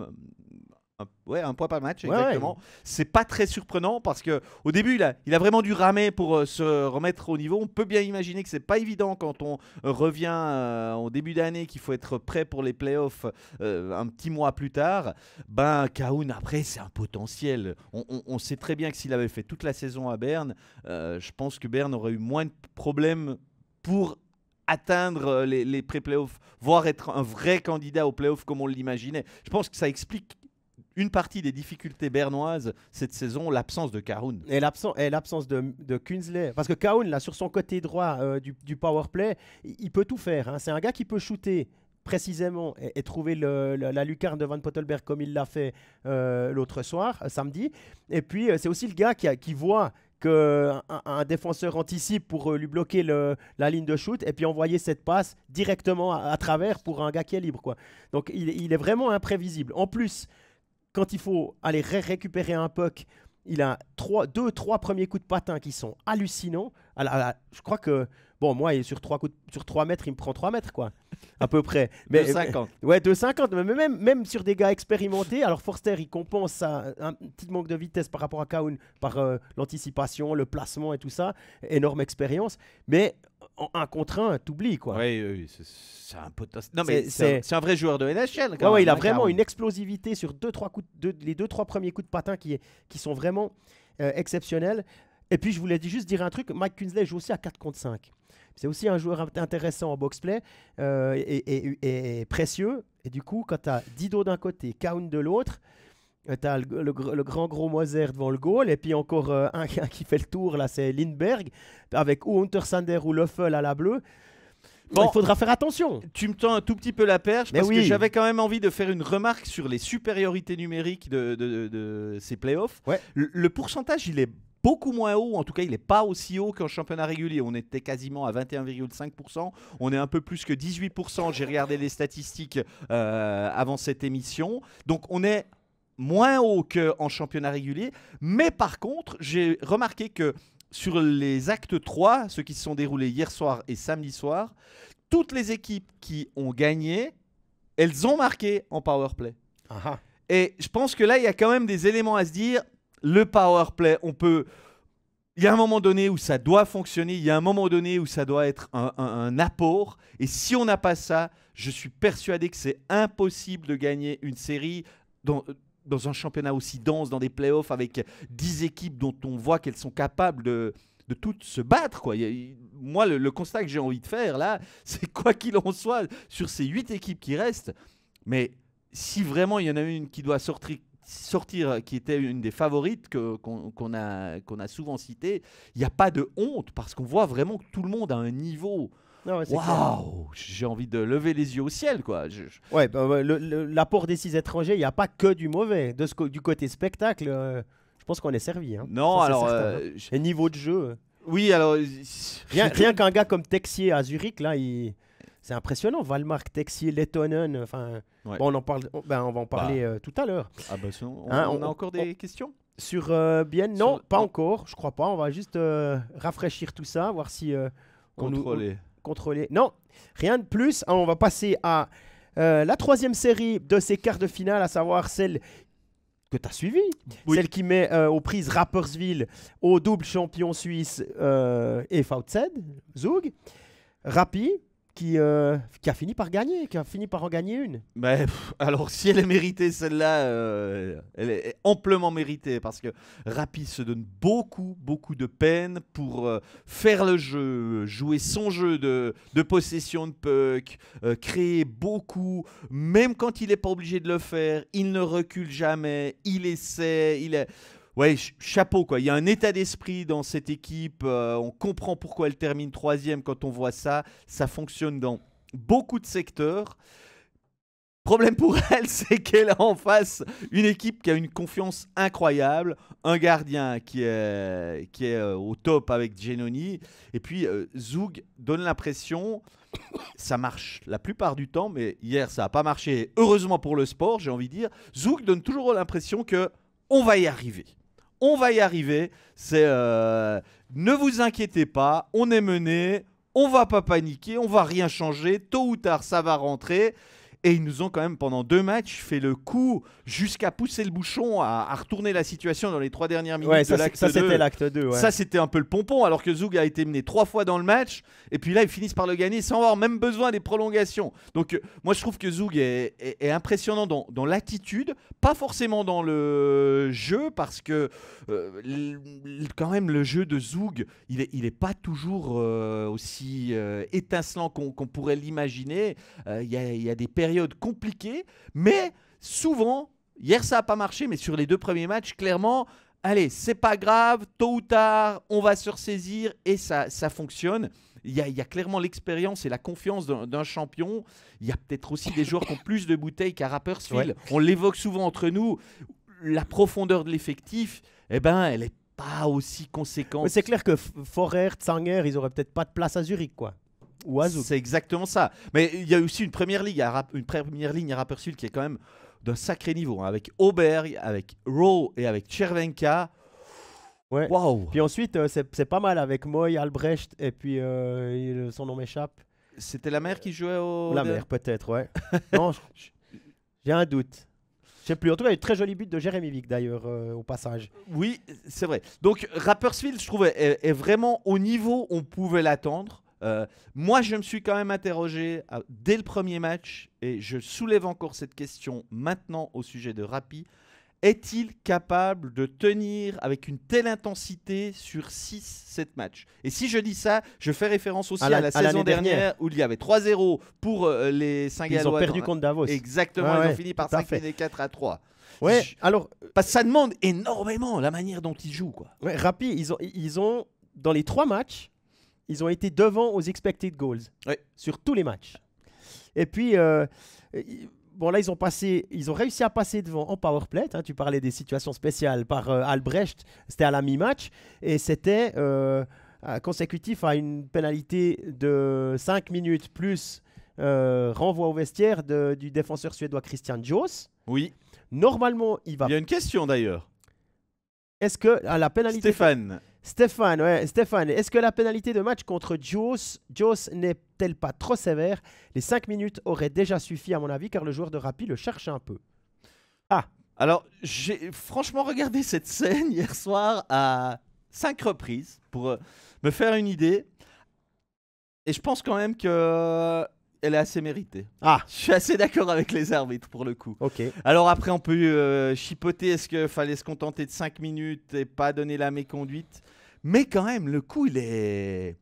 un, ouais, un point par match, exactement. C'est pas très surprenant parce que au début, il a, il a vraiment dû ramer pour euh, se remettre au niveau. On peut bien imaginer que c'est pas évident quand on revient euh, en début d'année qu'il faut être prêt pour les playoffs euh, un petit mois plus tard. Ben, Kaoun, après, c'est un potentiel. On, sait très bien que s'il avait fait toute la saison à Berne, je pense que Berne aurait eu moins de problèmes pour atteindre les, les pré-playoffs, voire être un vrai candidat aux playoffs comme on l'imaginait. Je pense que ça explique une partie des difficultés bernoises cette saison, l'absence de karun Et l'absence de, de Parce que Kaun là, sur son côté droit euh, du, power play, il, peut tout faire. Hein. C'est un gars qui peut shooter précisément et, trouver la lucarne de Van Pottelberg comme il l'a fait euh, l'autre soir, euh, samedi. Et puis, c'est aussi le gars qui, voit qu'un un défenseur anticipe pour lui bloquer la ligne de shoot et puis envoyer cette passe directement à, travers pour un gars qui est libre. Quoi. Donc il, il est vraiment imprévisible. En plus, quand il faut aller récupérer un puck, il a trois, deux, trois premiers coups de patin qui sont hallucinants. je crois que, bon, moi, sur trois, coups sur trois mètres, il me prend trois mètres, quoi, à peu près. Mais, 2,50. Euh, ouais, 2,50. Mais même, même sur des gars expérimentés, alors Forster, il compense un petit manque de vitesse par rapport à Kaun par euh, l'anticipation, le placement et tout ça. Énorme expérience. Mais en un contre un, t'oublies quoi. Oui, c'est un Non mais c'est un, vrai joueur de NHL. il a hein, vraiment une explosivité sur deux trois coups, les deux trois premiers coups de patin qui, qui sont vraiment euh, exceptionnels. Et puis je voulais juste dire un truc, Mike Kinsley joue aussi à 4 contre 5. C'est aussi un joueur intéressant en box-play euh, et, et, précieux. Et du coup, quand tu as Dido d'un côté, Kaun de l'autre, euh, t'as le, le, grand gros Moiser devant le goal, et puis encore euh, un, qui fait le tour, là, c'est Lindbergh, avec ou Hunter-Sander ou Löffel à la bleue. Bon, il faudra faire attention. Tu me tends un tout petit peu la perche Mais parce oui. que j'avais quand même envie de faire une remarque sur les supériorités numériques de, de, ces playoffs. Ouais. Le, pourcentage, il est beaucoup moins haut. En tout cas, il n'est pas aussi haut qu'en championnat régulier. On était quasiment à 21,5%. On est un peu plus que 18%. J'ai regardé les statistiques euh, avant cette émission. Donc, on est moins haut qu'en championnat régulier. Mais par contre, j'ai remarqué que sur les actes 3, ceux qui se sont déroulés hier soir et samedi soir, toutes les équipes qui ont gagné, elles ont marqué en powerplay. Aha. Ah. Et je pense que là, il y a quand même des éléments à se dire. Le powerplay, on peut... Il y a un moment donné où ça doit fonctionner, il y a un moment donné où ça doit être un, apport. Et si on n'a pas ça, je suis persuadé que c'est impossible de gagner une série dans, dans un championnat aussi dense, dans des playoffs avec 10 équipes dont on voit qu'elles sont capables de, toutes se battre. Quoi. moi, le, constat que j'ai envie de faire là, c'est quoi qu'il en soit, sur ces 8 équipes qui restent, mais si vraiment il y en a une qui doit sortir, qui était une des favorites qu'on a, a souvent cité, il n'y a pas de honte parce qu'on voit vraiment que tout le monde a un niveau Waouh J'ai envie de lever les yeux au ciel, quoi. Ouais, bah, l'apport des six étrangers, il n'y a pas que du mauvais. De ce, du côté spectacle, euh, je pense qu'on est servi. Hein. Non, alors. Euh, hein. Et niveau de jeu. Euh. Oui, alors. Rien, rien qu'un gars comme Texier à Zurich, là, C'est impressionnant, Valmark, Texier, Lettonen. Enfin, on en parle. ben, on va en parler bah. tout à l'heure. Ah bah, hein, on, a encore des questions sur bien Non, pas encore. Je crois pas. On va juste rafraîchir tout ça, voir si on contrôler. Non, rien de plus. Hein, on va passer à euh, la troisième série de ces quarts de finale, à savoir celle que tu as suivie, celle qui met euh, aux prises Rapperswil au double champion suisse euh, et Fautzed, Zug, Rapi, qui, euh, qui a fini par gagner, qui a fini par en gagner une. Mais, alors si elle est méritée, celle-là, euh, elle est amplement méritée parce que Rappi se donne beaucoup, beaucoup de peine pour euh, faire le jeu, jouer son jeu de, de possession de puck, créer beaucoup, même quand il n'est pas obligé de le faire, il ne recule jamais, il essaie, il est ouais, chapeau quoi. Il y a un état d'esprit dans cette équipe. Euh, on comprend pourquoi elle termine troisième quand on voit ça. Ça fonctionne dans beaucoup de secteurs. Problème pour elle, c'est qu'elle a en face une équipe qui a une confiance incroyable, un gardien qui est, qui est euh, au top avec Genoni, et puis euh, Zouk donne l'impression, ça marche la plupart du temps, mais hier ça n'a pas marché, heureusement pour le sport, j'ai envie de dire, Zoug donne toujours l'impression que on va y arriver on va y arriver. C'est euh, ne vous inquiétez pas, on est mené, on va pas paniquer, on va rien changer, tôt ou tard ça va rentrer. Et ils nous ont quand même, pendant deux matchs, fait le coup jusqu'à pousser le bouchon, à, retourner la situation dans les trois dernières minutes ça, de l'acte 2. Ça, c'était l'acte 2. Ça, c'était un peu le pompon, alors que Zug a été mené trois fois dans le match. Et puis là, ils finissent par le gagner sans avoir même besoin des prolongations. Donc, euh, moi, je trouve que Zug est, impressionnant dans, l'attitude, pas forcément dans le jeu, parce que euh, quand même, le jeu de Zug, il n'est il est pas toujours euh, aussi étincelant qu'on pourrait l'imaginer. Il y a, y a des périodes période compliquée, mais souvent, hier ça n'a pas marché, mais sur les deux premiers matchs, clairement, allez, c'est pas grave, tôt ou tard, on va se ressaisir et ça, ça fonctionne. Il y, a, clairement l'expérience et la confiance d'un champion. Il y a peut-être aussi des joueurs qui ont plus de bouteilles qu'à Rappersfield. On l'évoque souvent entre nous. La profondeur de l'effectif, et eh ben, elle est pas aussi conséquente. C'est clair que Forer, Tsanger, ils auraient peut-être pas de place à Zurich, quoi. C'est exactement ça. Mais il y a aussi une première ligue, une première ligne à Rapperswil qui est quand même d'un sacré niveau, hein, avec Auberg, avec Rowe et avec Chervenka. Ouais. Wow. Puis ensuite, euh, c'est pas mal avec Moy, Albrecht et puis euh, euh, son nom m'échappe. C'était la mère qui jouait au. La mère, peut-être, ouais. non, j'ai un doute. Je sais plus. En tout cas, il y a eu très joli but de Jérémy Vic d'ailleurs au passage. Oui, c'est vrai. Donc Rappersfield, je trouvais, est, est, vraiment au niveau on pouvait l'attendre. Euh, moi, je me suis quand même interrogé euh, dès le premier match, et je soulève encore cette question maintenant au sujet de Rapi. Est-il capable de tenir avec une telle intensité sur 6-7 matchs Et si je dis ça, je fais référence aussi à la, saison dernière, où il y avait 3-0 pour euh, les les Singalois. Ils ont perdu contre Davos. Exactement, ils ont fini par 5 4 à 3. Ouais, alors. Parce que ça demande énormément la manière dont ils jouent. Quoi. Ouais, Rapi, ils ont, ils ont, dans les 3 matchs, ils ont été devant aux expected goals sur tous les matchs. Et puis, euh, euh, bon, là, ils ont, passé, ils ont réussi à passer devant en power play. Hein, tu parlais des situations spéciales par euh, Albrecht, c'était à la mi-match, et c'était consécutif à une pénalité de 5 minutes plus renvoi au vestiaire du défenseur suédois Christian Jos. Oui. Normalement, il va. Il y a une question d'ailleurs. Est-ce que à la pénalité. Stéphane, Stéphane, ouais, est-ce que la pénalité de match contre Jos, Jos n'est-elle pas trop sévère Les 5 minutes auraient déjà suffi à mon avis car le joueur de Rapi le cherche un peu. Ah, alors j'ai franchement regardé cette scène hier soir à 5 reprises pour euh, me faire une idée. Et je pense quand même que euh, elle est assez méritée. Ah, je suis assez d'accord avec les arbitres pour le coup. Ok. Alors après, on peut euh, chipoter est-ce qu'il fallait se contenter de 5 minutes et pas donner la méconduite mais quand même, le coup, il est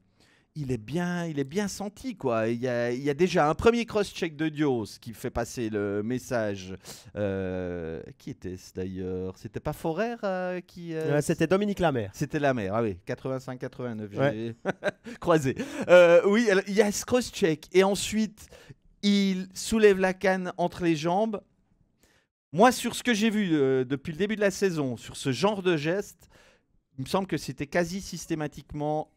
il est bien, il est bien senti quoi. Il y a, déjà un premier cross-check de Dios qui fait passer le message. Euh, qui était-ce d'ailleurs C'était pas Forer euh, qui euh, C'était Dominique Lamère. C'était Lamère, ah oui, 85-89. croisé. oui, il y a ce cross-check et ensuite il soulève la canne entre les jambes. Moi, sur ce que j'ai vu depuis le début de la saison, sur ce genre de geste, il me semble que c'était quasi systématiquement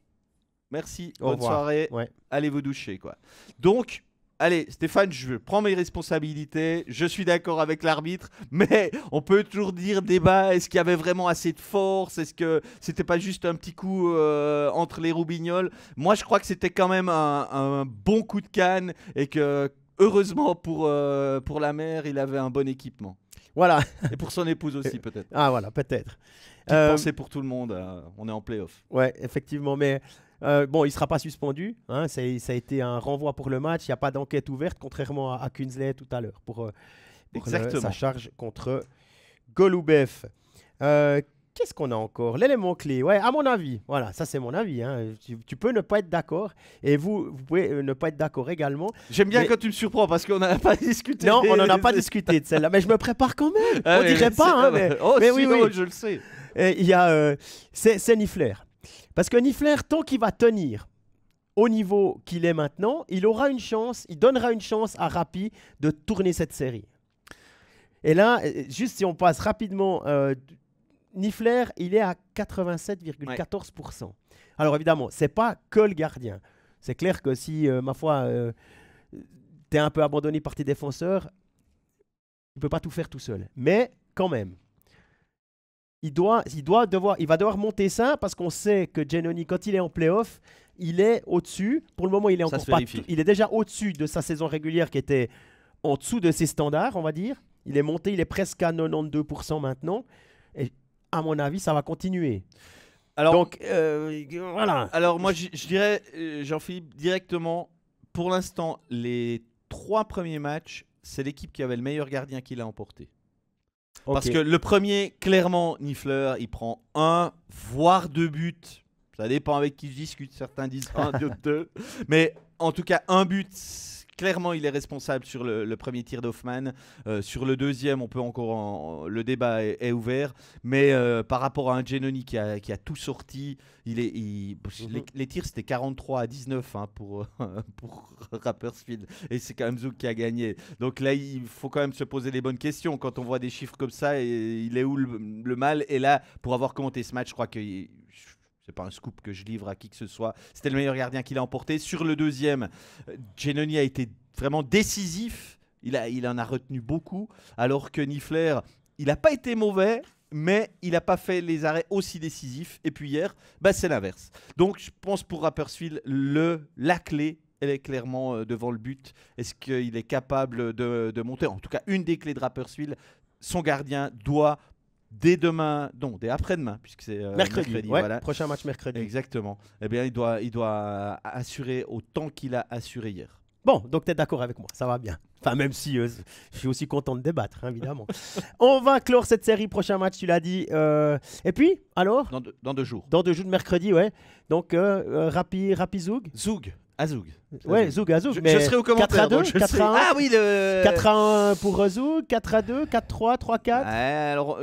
merci, bonne soirée, allez vous doucher. quoi. Donc, allez, Stéphane, je prends mes responsabilités, je suis d'accord avec l'arbitre, mais on peut toujours dire débat est-ce qu'il y avait vraiment assez de force Est-ce que c'était pas juste un petit coup euh, entre les roubignoles Moi, je crois que c'était quand même un, bon coup de canne et que. Heureusement pour, euh, pour la mer, il avait un bon équipement. Voilà. Et pour son épouse aussi, peut-être. Ah, voilà, peut-être. C'est euh, pour tout le monde. Euh, on est en playoff. Ouais, effectivement. Mais euh, bon, il ne sera pas suspendu. Hein, ça a été un renvoi pour le match. Il n'y a pas d'enquête ouverte, contrairement à, à tout à l'heure, pour, Exactement. sa charge contre Golubev. Qu'est-ce qu'on a encore L'élément clé, ouais, à mon avis, voilà, ça c'est mon avis. Hein. Tu, peux ne pas être d'accord et vous, vous pouvez euh, ne pas être d'accord également. J'aime bien quand tu me surprends parce qu'on a pas discuté. Non, on n'en a pas discuté de celle-là, mais je me prépare quand même. Ah on mais dirait pas, hein, mais... Oh, mais oui, oui, je le sais. Il y a, euh, c'est Nifler. Parce que Nifler, tant qu'il va tenir au niveau qu'il est maintenant, il aura une chance, il donnera une chance à Rapi de tourner cette série. Et là, euh, juste si on passe rapidement. Nifler, il est à 87,14%. Alors évidemment, c'est pas que le gardien. C'est clair que si, euh, ma foi, euh, tu es un peu abandonné par tes défenseurs, tu peux pas tout faire tout seul. Mais quand même, il doit, il doit devoir, il va devoir monter ça parce qu'on sait que Genoni, quand il est en playoff, il est au-dessus. Pour le moment, il est encore pas Il est déjà au-dessus de sa saison régulière qui était en dessous de ses standards, on va dire. Il est monté, il est presque à 92% maintenant à mon avis, ça va continuer. Alors, euh, voilà. Alors, moi, je dirais, euh, Jean-Philippe, directement, pour l'instant, les trois premiers matchs, c'est l'équipe qui avait le meilleur gardien qui l'a emporté. Parce que le premier, clairement, Nifleur, il prend un, voire deux buts. Ça dépend avec qui je discute. Certains disent un, d'autres deux. Mais en tout cas, un but clairement, il est responsable sur le, premier tir d'Hoffman. Euh, sur le deuxième, on peut encore. le débat est, ouvert. Mais euh, par rapport à un Genoni qui a, tout sorti, il est, mhm. les, tirs, c'était 43 à 19 hein, pour, pour Rappersfield. Et c'est quand même Zouk qui a gagné. Donc là, il faut quand même se poser les bonnes questions. Quand on voit des chiffres comme ça, et, il est où le, mal Et là, pour avoir commenté ce match, je crois que. C'est pas un scoop que je livre à qui que ce soit. C'était le meilleur gardien qu'il a emporté. Sur le deuxième, Genoni a été vraiment décisif. Il, a, il en a retenu beaucoup. Alors que Nifler, il n'a pas été mauvais, mais il n'a pas fait les arrêts aussi décisifs. Et puis hier, bah c'est l'inverse. Donc je pense pour Rapperswil, le, la clé, elle est clairement euh, devant le but. Est-ce qu'il est capable de, monter En tout cas, une des clés de Rappersfield, son gardien doit dès demain, non, dès après-demain, puisque c'est euh, mercredi. mercredi Prochain match mercredi. Exactement. Eh bien, il doit, il doit euh, assurer autant qu'il a assuré hier. Bon, donc tu es d'accord avec moi, ça va bien. Enfin, même si euh, je suis aussi content de débattre, hein, évidemment. on va clore cette série, prochain match, tu l'as dit. et puis, alors dans, deux, jours. Dans deux jours de mercredi, ouais. Donc, euh, Rapi, rapi Zoug Zoug. Azoug. Ouais, Zoug, Azoug. Je, je serai au commentaire. 4 à 2, 4 à 1. Ah oui, le... 4 à 1 pour Zoug, 4 à 2, 4 à 3, 3 à 4. alors,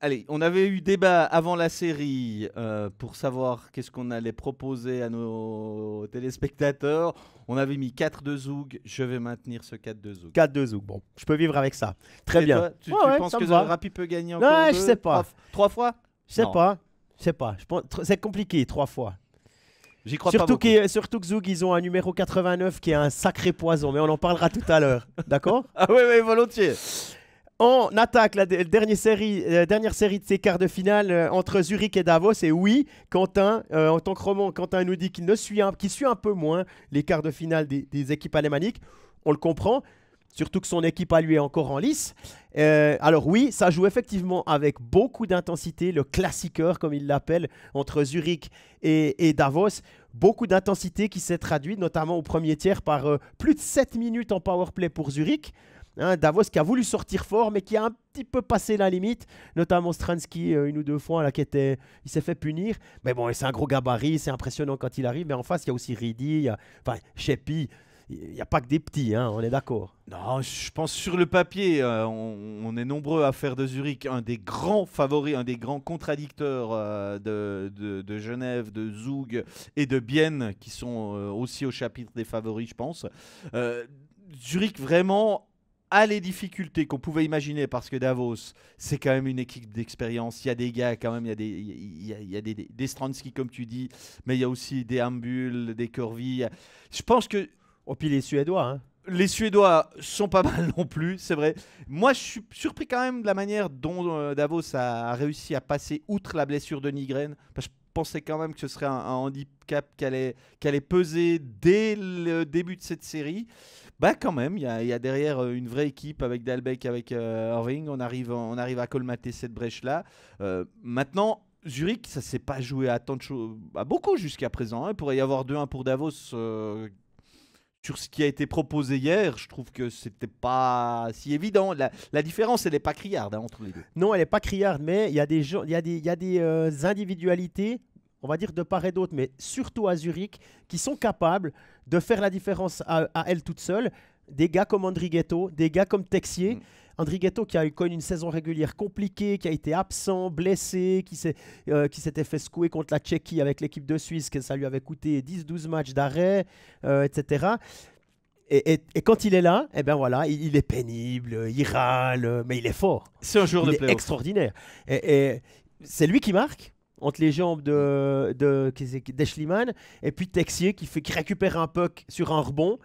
allez, on avait eu débat avant la série euh, pour savoir qu'est-ce qu'on allait proposer à nos téléspectateurs. On avait mis 4 de Zoug. Je vais maintenir ce 4 de Zoug. 4 de Zoug, bon, je peux vivre avec ça. Très bien. tu, penses que Rapi peut gagner encore Non, deux, je sais pas. Trois, fois Je sais pas. Je sais pas. C'est compliqué, trois fois. J'y crois surtout pas. surtout que Zoug, ils ont un numéro 89 qui est un sacré poison, mais on en parlera tout à l'heure. D'accord Ah oui, oui, volontiers. On attaque la dernière série, euh, dernière série de ces quarts de finale euh, entre Zurich et Davos. Et oui, Quentin, euh, en tant que roman, Quentin nous dit qu'il ne suit un, peu moins les quarts de finale des, équipes alémaniques. On le comprend, surtout que son équipe à lui est encore en lice. alors oui, ça joue effectivement avec beaucoup d'intensité, le classiqueur comme il l'appelle entre Zurich et, Davos beaucoup d'intensité qui s'est traduite, notamment au premier tiers, par plus de 7 minutes en power play pour Zurich. Hein, Davos qui a voulu sortir fort, mais qui a un petit peu passé la limite, notamment Stransky euh, une ou deux fois là qui était, il s'est fait punir. Mais bon, c'est un gros gabarit, c'est impressionnant quand il arrive. Mais en face, il y a aussi Ridi, enfin Shepi. Il n'y a pas que des petits, hein, on est d'accord. Non, je pense sur le papier, euh, on, est nombreux à faire de Zurich un des grands favoris, un des grands contradicteurs euh, de, de, de, Genève, de Zoug et de Bienne, qui sont aussi au chapitre des favoris, je pense. Zurich vraiment à les difficultés qu'on pouvait imaginer parce que Davos, c'est quand même une équipe d'expérience. Il y a des gars, quand même, il y a des, il y a, des, des, comme tu dis, mais il y a aussi des Hambul, des Corvilles Je pense que. Oh, puis les Suédois. Hein. Les Suédois sont pas mal non plus, c'est vrai. Moi, je suis surpris quand même de la manière dont euh, Davos a réussi à passer outre la blessure de Nigren. Parce que pensais quand même que ce serait un, handicap qu'elle allait, qu peser dès le début de cette série. Bah quand même, il y, a derrière euh, une vraie équipe avec Dalbec, avec euh, Irving. On arrive, on arrive à colmater cette brèche-là. Euh, maintenant, Zurich, ça s'est pas joué à tant de choses, à beaucoup jusqu'à présent. Hein. Il pourrait y avoir 2-1 pour Davos. Euh, sur ce qui a été proposé hier, je trouve que c'était pas si évident. La, différence, elle n'est pas criarde hein, entre les deux. Non, elle n'est pas criarde, mais il y a des, il y a des, il y a des individualités on va dire de part et d'autre, mais surtout à Zurich, qui sont capables de faire la différence à, elle elles toutes seules. Des gars comme ghetto des gars comme Texier. Mmh. Andrighetto qui a eu connu une saison régulière compliquée, qui a été absent, blessé, euh, qui s'était fait secouer contre la Tchéquie avec l'équipe de Suisse, que ça lui avait coûté 10-12 matchs d'arrêt, euh, etc. Et, quand il est là, eh ben voilà, il, est pénible, il râle, mais il est fort. C'est un joueur il est extraordinaire. et c'est lui qui marque, entre les jambes de, de, et puis Texier qui, qui récupère un puck sur un rebond.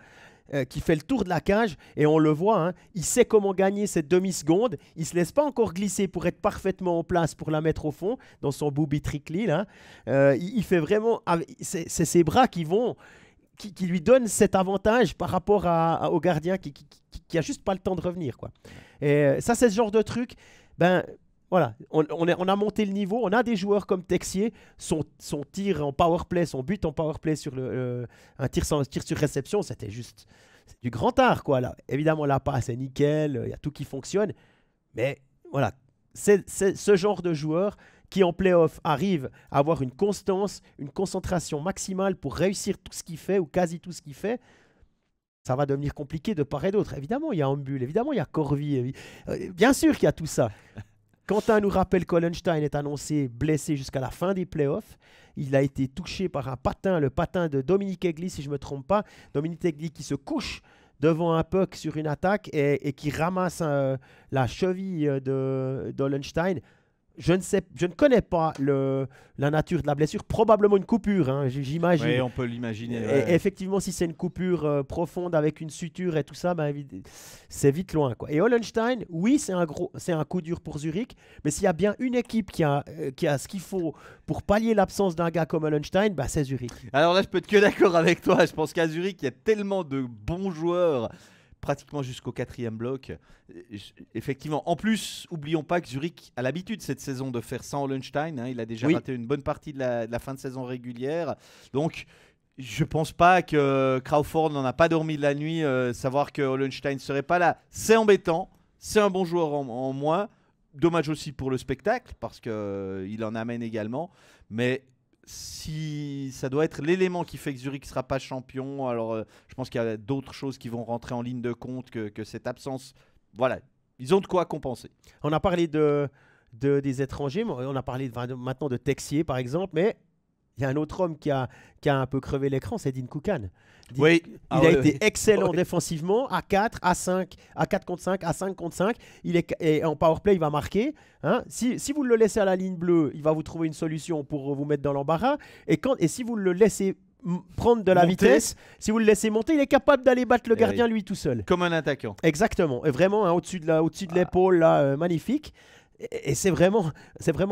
Euh, qui fait le tour de la cage et on le voit, hein, il sait comment gagner cette demi-seconde, il ne se laisse pas encore glisser pour être parfaitement en place pour la mettre au fond dans son booby trickly là. Hein. Euh, il, fait vraiment, c'est ses bras qui vont, qui, lui donnent cet avantage par rapport au gardien qui, n'a a juste pas le temps de revenir quoi. Et euh, ça c'est ce genre de truc, ben voilà, on, a monté le niveau, on a des joueurs comme Texier, son, tir en power play, son but en power play sur le, euh, un tir, sur réception, c'était juste du grand art quoi là. Évidemment la passe est nickel, il y a tout qui fonctionne, mais voilà, c'est ce genre de joueur qui en playoff arrive à avoir une constance, une concentration maximale pour réussir tout ce qu'il fait ou quasi tout ce qu'il fait ça va devenir compliqué de part et d'autre. Évidemment, il y a Ambul, évidemment, il y a Corvi, euh, bien sûr qu'il y a tout ça. Quentin nous rappelle qu'Hollenstein est annoncé blessé jusqu'à la fin des playoffs. Il a été touché par un patin, le patin de Dominique Egli, si je ne me trompe pas. Dominique Egli qui se couche devant un puck sur une attaque et, qui ramasse euh, la cheville euh, de je ne, sais, je ne connais pas le, la nature de la blessure, probablement une coupure, hein, j'imagine. Oui, on peut l'imaginer. Effectivement, si c'est une coupure euh, profonde avec une suture et tout ça, bah, c'est vite loin. Quoi. Et Hollenstein, oui, c'est un, gros, c'est un coup dur pour Zurich, mais s'il y a bien une équipe qui a, euh, qui a ce qu'il faut pour pallier l'absence d'un gars comme Hollenstein, bah, c'est Zurich. Alors là, je peux être que d'accord avec toi. Je pense qu'à Zurich, il y a tellement de bons joueurs pratiquement jusqu'au quatrième bloc. Effectivement, en plus, oublions pas que Zurich a l'habitude cette saison de faire sans Hollenstein. Il a déjà raté une bonne partie de la, fin de saison régulière. Donc, je ne pense pas que Crawford n'en a pas dormi de la nuit, euh, savoir que Hollenstein serait pas là. C'est embêtant, c'est un bon joueur en, moins. Dommage aussi pour le spectacle, parce qu'il euh, en amène également. Mais si ça doit être l'élément qui fait que Zurich ne sera pas champion, alors euh, je pense qu'il y a d'autres choses qui vont rentrer en ligne de compte que, cette absence. Voilà, ils ont de quoi compenser. On a parlé de, des étrangers, on a parlé maintenant de Texier par exemple, mais il y a un autre homme qui a, qui a un peu crevé l'écran, c'est Dean Koukan. Oui. Ah il a été excellent défensivement, à 4, à 5, à 4 contre 5, à 5 contre 5. Il est, en en play, il va marquer. Hein. Si, vous le laissez à la ligne bleue, il va vous trouver une solution pour vous mettre dans l'embarras. Et, et si vous le laissez prendre de la vitesse, si vous le laissez monter, il est capable d'aller battre le eh gardien lui tout seul. Comme un attaquant. Exactement. Et vraiment, hein, au-dessus de l'épaule, au là, euh, magnifique. Et, c'est vraiment,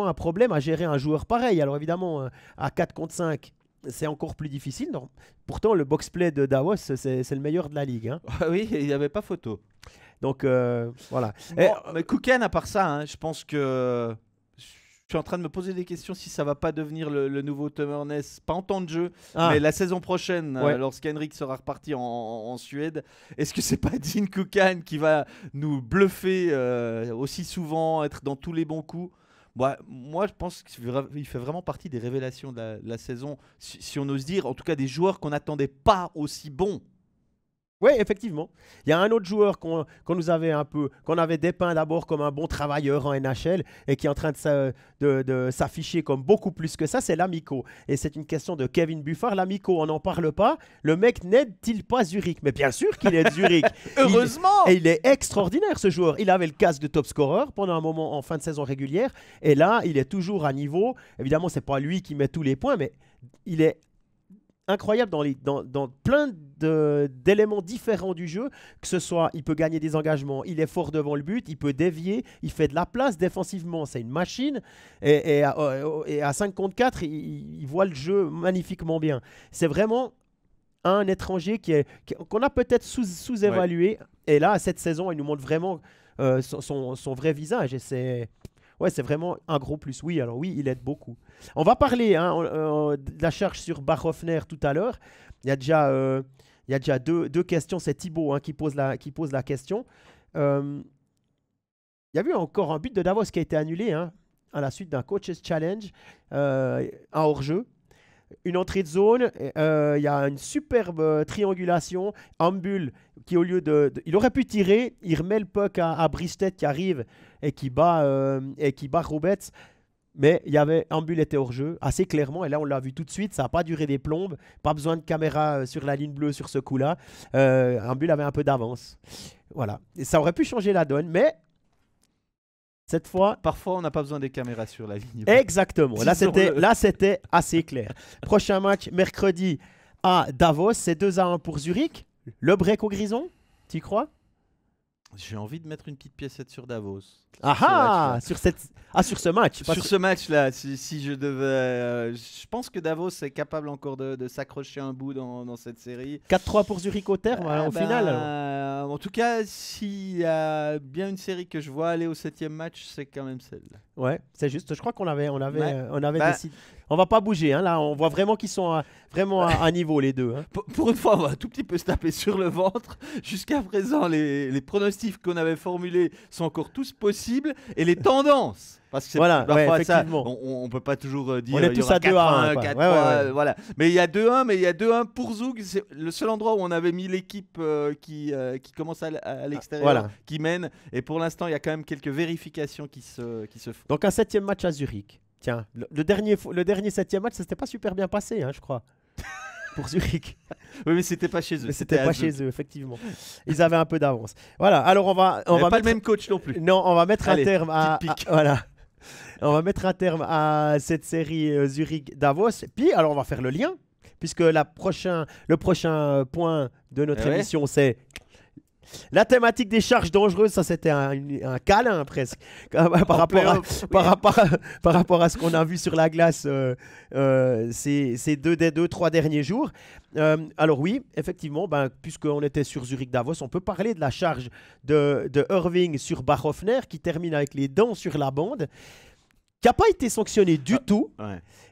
un problème à gérer un joueur pareil. Alors évidemment, euh, à 4 contre 5, c'est encore plus difficile. Pourtant, le box-play de Davos, c'est le meilleur de la ligue. Hein. Ah oui, il n'y avait pas photo. Donc euh, voilà. Euh, mais Kouken, à part ça, hein, je pense que je suis en train de me poser des questions si ça va pas devenir le, nouveau Tumor pas en temps de jeu, ah. mais la saison prochaine, euh, lorsqu'Henrik sera reparti en, Suède, est-ce que c'est pas Dean Kukan qui va nous bluffer euh, aussi souvent, être dans tous les bons coups moi, bah, moi, je pense qu'il fait vraiment partie des révélations de la, saison, si, si, on ose dire, en tout cas des joueurs qu'on n'attendait pas aussi bons oui, effectivement. Il y a un autre joueur qu'on nous avait un peu, qu'on avait dépeint d'abord comme un bon travailleur en NHL et qui est en train de, de, s'afficher comme beaucoup plus que ça, c'est l'Amico. Et c'est une question de Kevin Buffard. L'Amico, on n'en parle pas. Le mec n'aide-t-il pas Zurich Mais bien sûr qu'il aide Zurich. Heureusement Et il est extraordinaire ce joueur. Il avait le casque de top scorer pendant un moment en fin de saison régulière. Et là, il est toujours à niveau. Évidemment, c'est pas lui qui met tous les points, mais il est incroyable dans, dans, plein d'éléments différents du jeu, que ce soit il peut gagner des engagements, il est fort devant le but, il peut dévier, il fait de la place défensivement, c'est une machine, et, à, euh, et, 5 contre 4, il, voit le jeu magnifiquement bien. C'est vraiment un étranger qui qu'on a peut-être sous-évalué, et là, cette saison, il nous montre vraiment euh, son, son, vrai visage, et c'est ouais, c'est vraiment un gros plus. Oui, alors oui, il aide beaucoup. On va parler hein, euh, de la charge sur Bachofner tout à l'heure. Il y a déjà, euh, il y a déjà deux, questions. C'est Thibaut hein, qui, pose la, qui pose la question. Euh, il y a eu encore un but de Davos qui a été annulé hein, à la suite d'un Coaches challenge, un hors-jeu une entrée de zone, euh, il y a une superbe euh, triangulation. Ambul, qui au lieu de, Il aurait pu tirer, il remet le puck à, Bristet qui arrive et qui bat, euh, et qui bat Mais il y avait Ambul était hors jeu assez clairement et là on l'a vu tout de suite, ça n'a pas duré des plombes, pas besoin de caméra sur la ligne bleue sur ce coup-là. Ambul avait un peu d'avance, voilà. ça aurait pu changer la donne, mais cette fois. Parfois, on n'a pas besoin des caméras sur la ligne. Exactement. Là, c'était, là, c'était assez clair. Prochain match, mercredi à Davos. C'est 2 à 1 pour Zurich. Le break au Grison, tu crois j'ai envie de mettre une petite piécette sur Davos. Ah ah sur, cette... ah sur ce match Sur ce match-là, si, je devais. Euh, je pense que Davos est capable encore de, s'accrocher un bout dans, cette série. 4-3 pour Zurich au terme, ah hein, au ben, final. en tout cas, s'il y a bien une série que je vois aller au septième match, c'est quand même celle-là. Ouais, c'est juste. Je crois qu'on avait, on avait, euh, on avait bah, décidé on va pas bouger. Hein, là, on voit vraiment qu'ils sont à, vraiment à, niveau les deux. Hein. Pour, une fois, on va un tout petit peu se taper sur le ventre. Jusqu'à présent, les, les pronostics qu'on avait formulés sont encore tous possibles et les tendances. Parce que voilà, parfois on, ne peut pas toujours euh, dire. On est tous à 2-1. Euh, voilà. Mais il y a 2-1, mais il y a 2-1 pour Zoug. C'est le seul endroit où on avait mis l'équipe euh, qui, qui commence à, l'extérieur, voilà. qui mène. Et pour l'instant, il y a quand même quelques vérifications qui se, qui se font. Donc un septième match à Zurich. Tiens, le, dernier, le dernier septième match, ça s'était pas super bien passé, hein, je crois. pour Zurich. oui, mais c'était pas chez eux. C'était pas chez eux, effectivement. Ils avaient un peu d'avance. Voilà. Alors on va, on va pas le même coach non plus. Non, on va mettre un terme à, voilà. On va mettre un terme à cette série euh, Zurich Davos. Puis alors on va faire le lien puisque la prochain, le prochain point de notre eh émission c'est la thématique des charges dangereuses, ça c'était un, câlin presque par, rapport à, par, rapport par, rapport à, ce qu'on a vu sur la glace euh, euh, ces, deux des deux, trois derniers jours. Euh, alors oui, effectivement, ben, puisqu'on était sur Zurich-Davos, on peut parler de la charge de, de Irving sur Barhoffner qui termine avec les dents sur la bande qui n'a pas été sanctionné du ah, tout.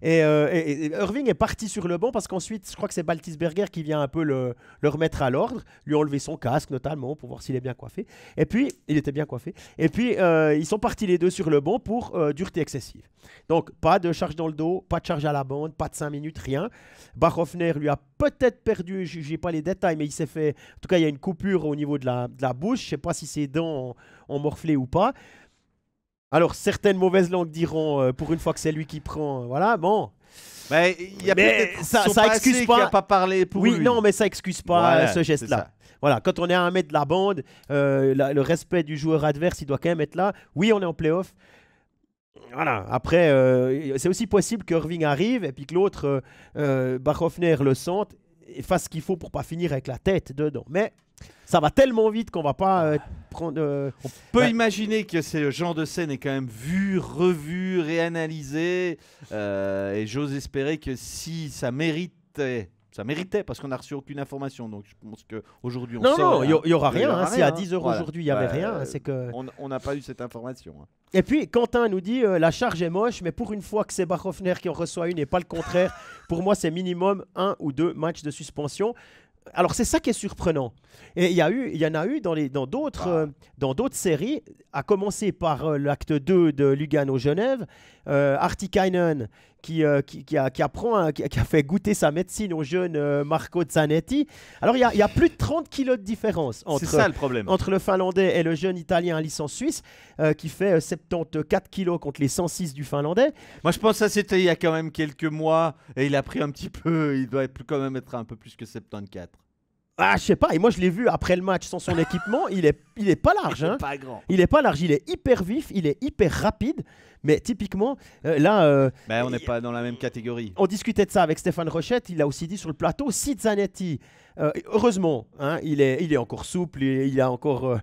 Euh, et, Irving est parti sur le banc parce qu'ensuite, je crois que c'est Baltisberger qui vient un peu le, remettre à l'ordre, lui enlever son casque notamment pour voir s'il est bien coiffé. Et puis, il était bien coiffé. Et puis, euh, ils sont partis les deux sur le banc pour euh, dureté excessive. Donc, pas de charge dans le dos, pas de charge à la bande, pas de 5 minutes, rien. Bachhoffner lui a peut-être perdu, je n'ai pas les détails, mais il s'est fait. En tout cas, il y a une coupure au niveau de la, bouche. Je ne sais pas si ses dents en ont morflé ou pas. Alors, certaines mauvaises langues diront, euh, pour une fois que c'est lui qui prend, euh, voilà, bon. Mais, y ça, ça excuse pas. pas parlé pour oui, non, mais ça excuse pas euh, ce geste-là. Voilà, quand on est à un mètre de la bande, le respect du joueur adverse, il doit quand même être là. Oui, on est en playoff. Voilà, après, c'est aussi possible que Irving arrive et puis que l'autre, Bachofner, le sente et fasse ce qu'il faut pour pas finir avec la tête dedans. Mais ça va tellement vite qu'on va pas euh, prendre. Euh, on peut imaginer que ce genre de scène est quand même vu, revu, réanalysé. Euh, et j'ose espérer que si ça méritait. Ça méritait parce qu'on n'a reçu aucune information. Donc je pense qu'aujourd'hui on Non, non, il n'y aura rien. Hein, si à 10 hein. euros aujourd'hui il n'y avait bah, rien, hein, c'est que. On n'a pas eu cette information. Et puis Quentin nous dit la charge est moche, mais pour une fois que c'est Bachofner qui en reçoit une et pas le contraire, pour moi c'est minimum un ou deux matchs de suspension alors c'est ça qui est surprenant. Et il y a eu, il y en a eu dans les, dans d'autres, ah. euh, dans d'autres séries, à commencer par euh, l'acte 2 de Lugano Genève. Euh, Artikainen qui, euh, qui, qui, a, hein, qui qui, a fait goûter sa médecine au jeune euh, Marco Zanetti. Alors il y, a plus de 30 kilos de différence entre, le entre le Finlandais et le jeune Italien à licence suisse qui fait 74 kilos contre les 106 du Finlandais. Moi je pense que ça c'était il y a quand même quelques mois et il a pris un petit peu, il doit être quand même être un peu plus que 74. Ah, je sais pas. Et moi, je l'ai vu après le match sans son équipement. Il est, il est pas large. Il est hein. pas grand. Il est pas large. Il est hyper vif. Il est hyper rapide. Mais typiquement, euh, là. Euh, ben, on n'est pas dans la même catégorie. On discutait de ça avec Stéphane Rochette. Il a aussi dit sur le plateau si Zanetti. Euh, heureusement, hein, il, est, il est encore souple, il a encore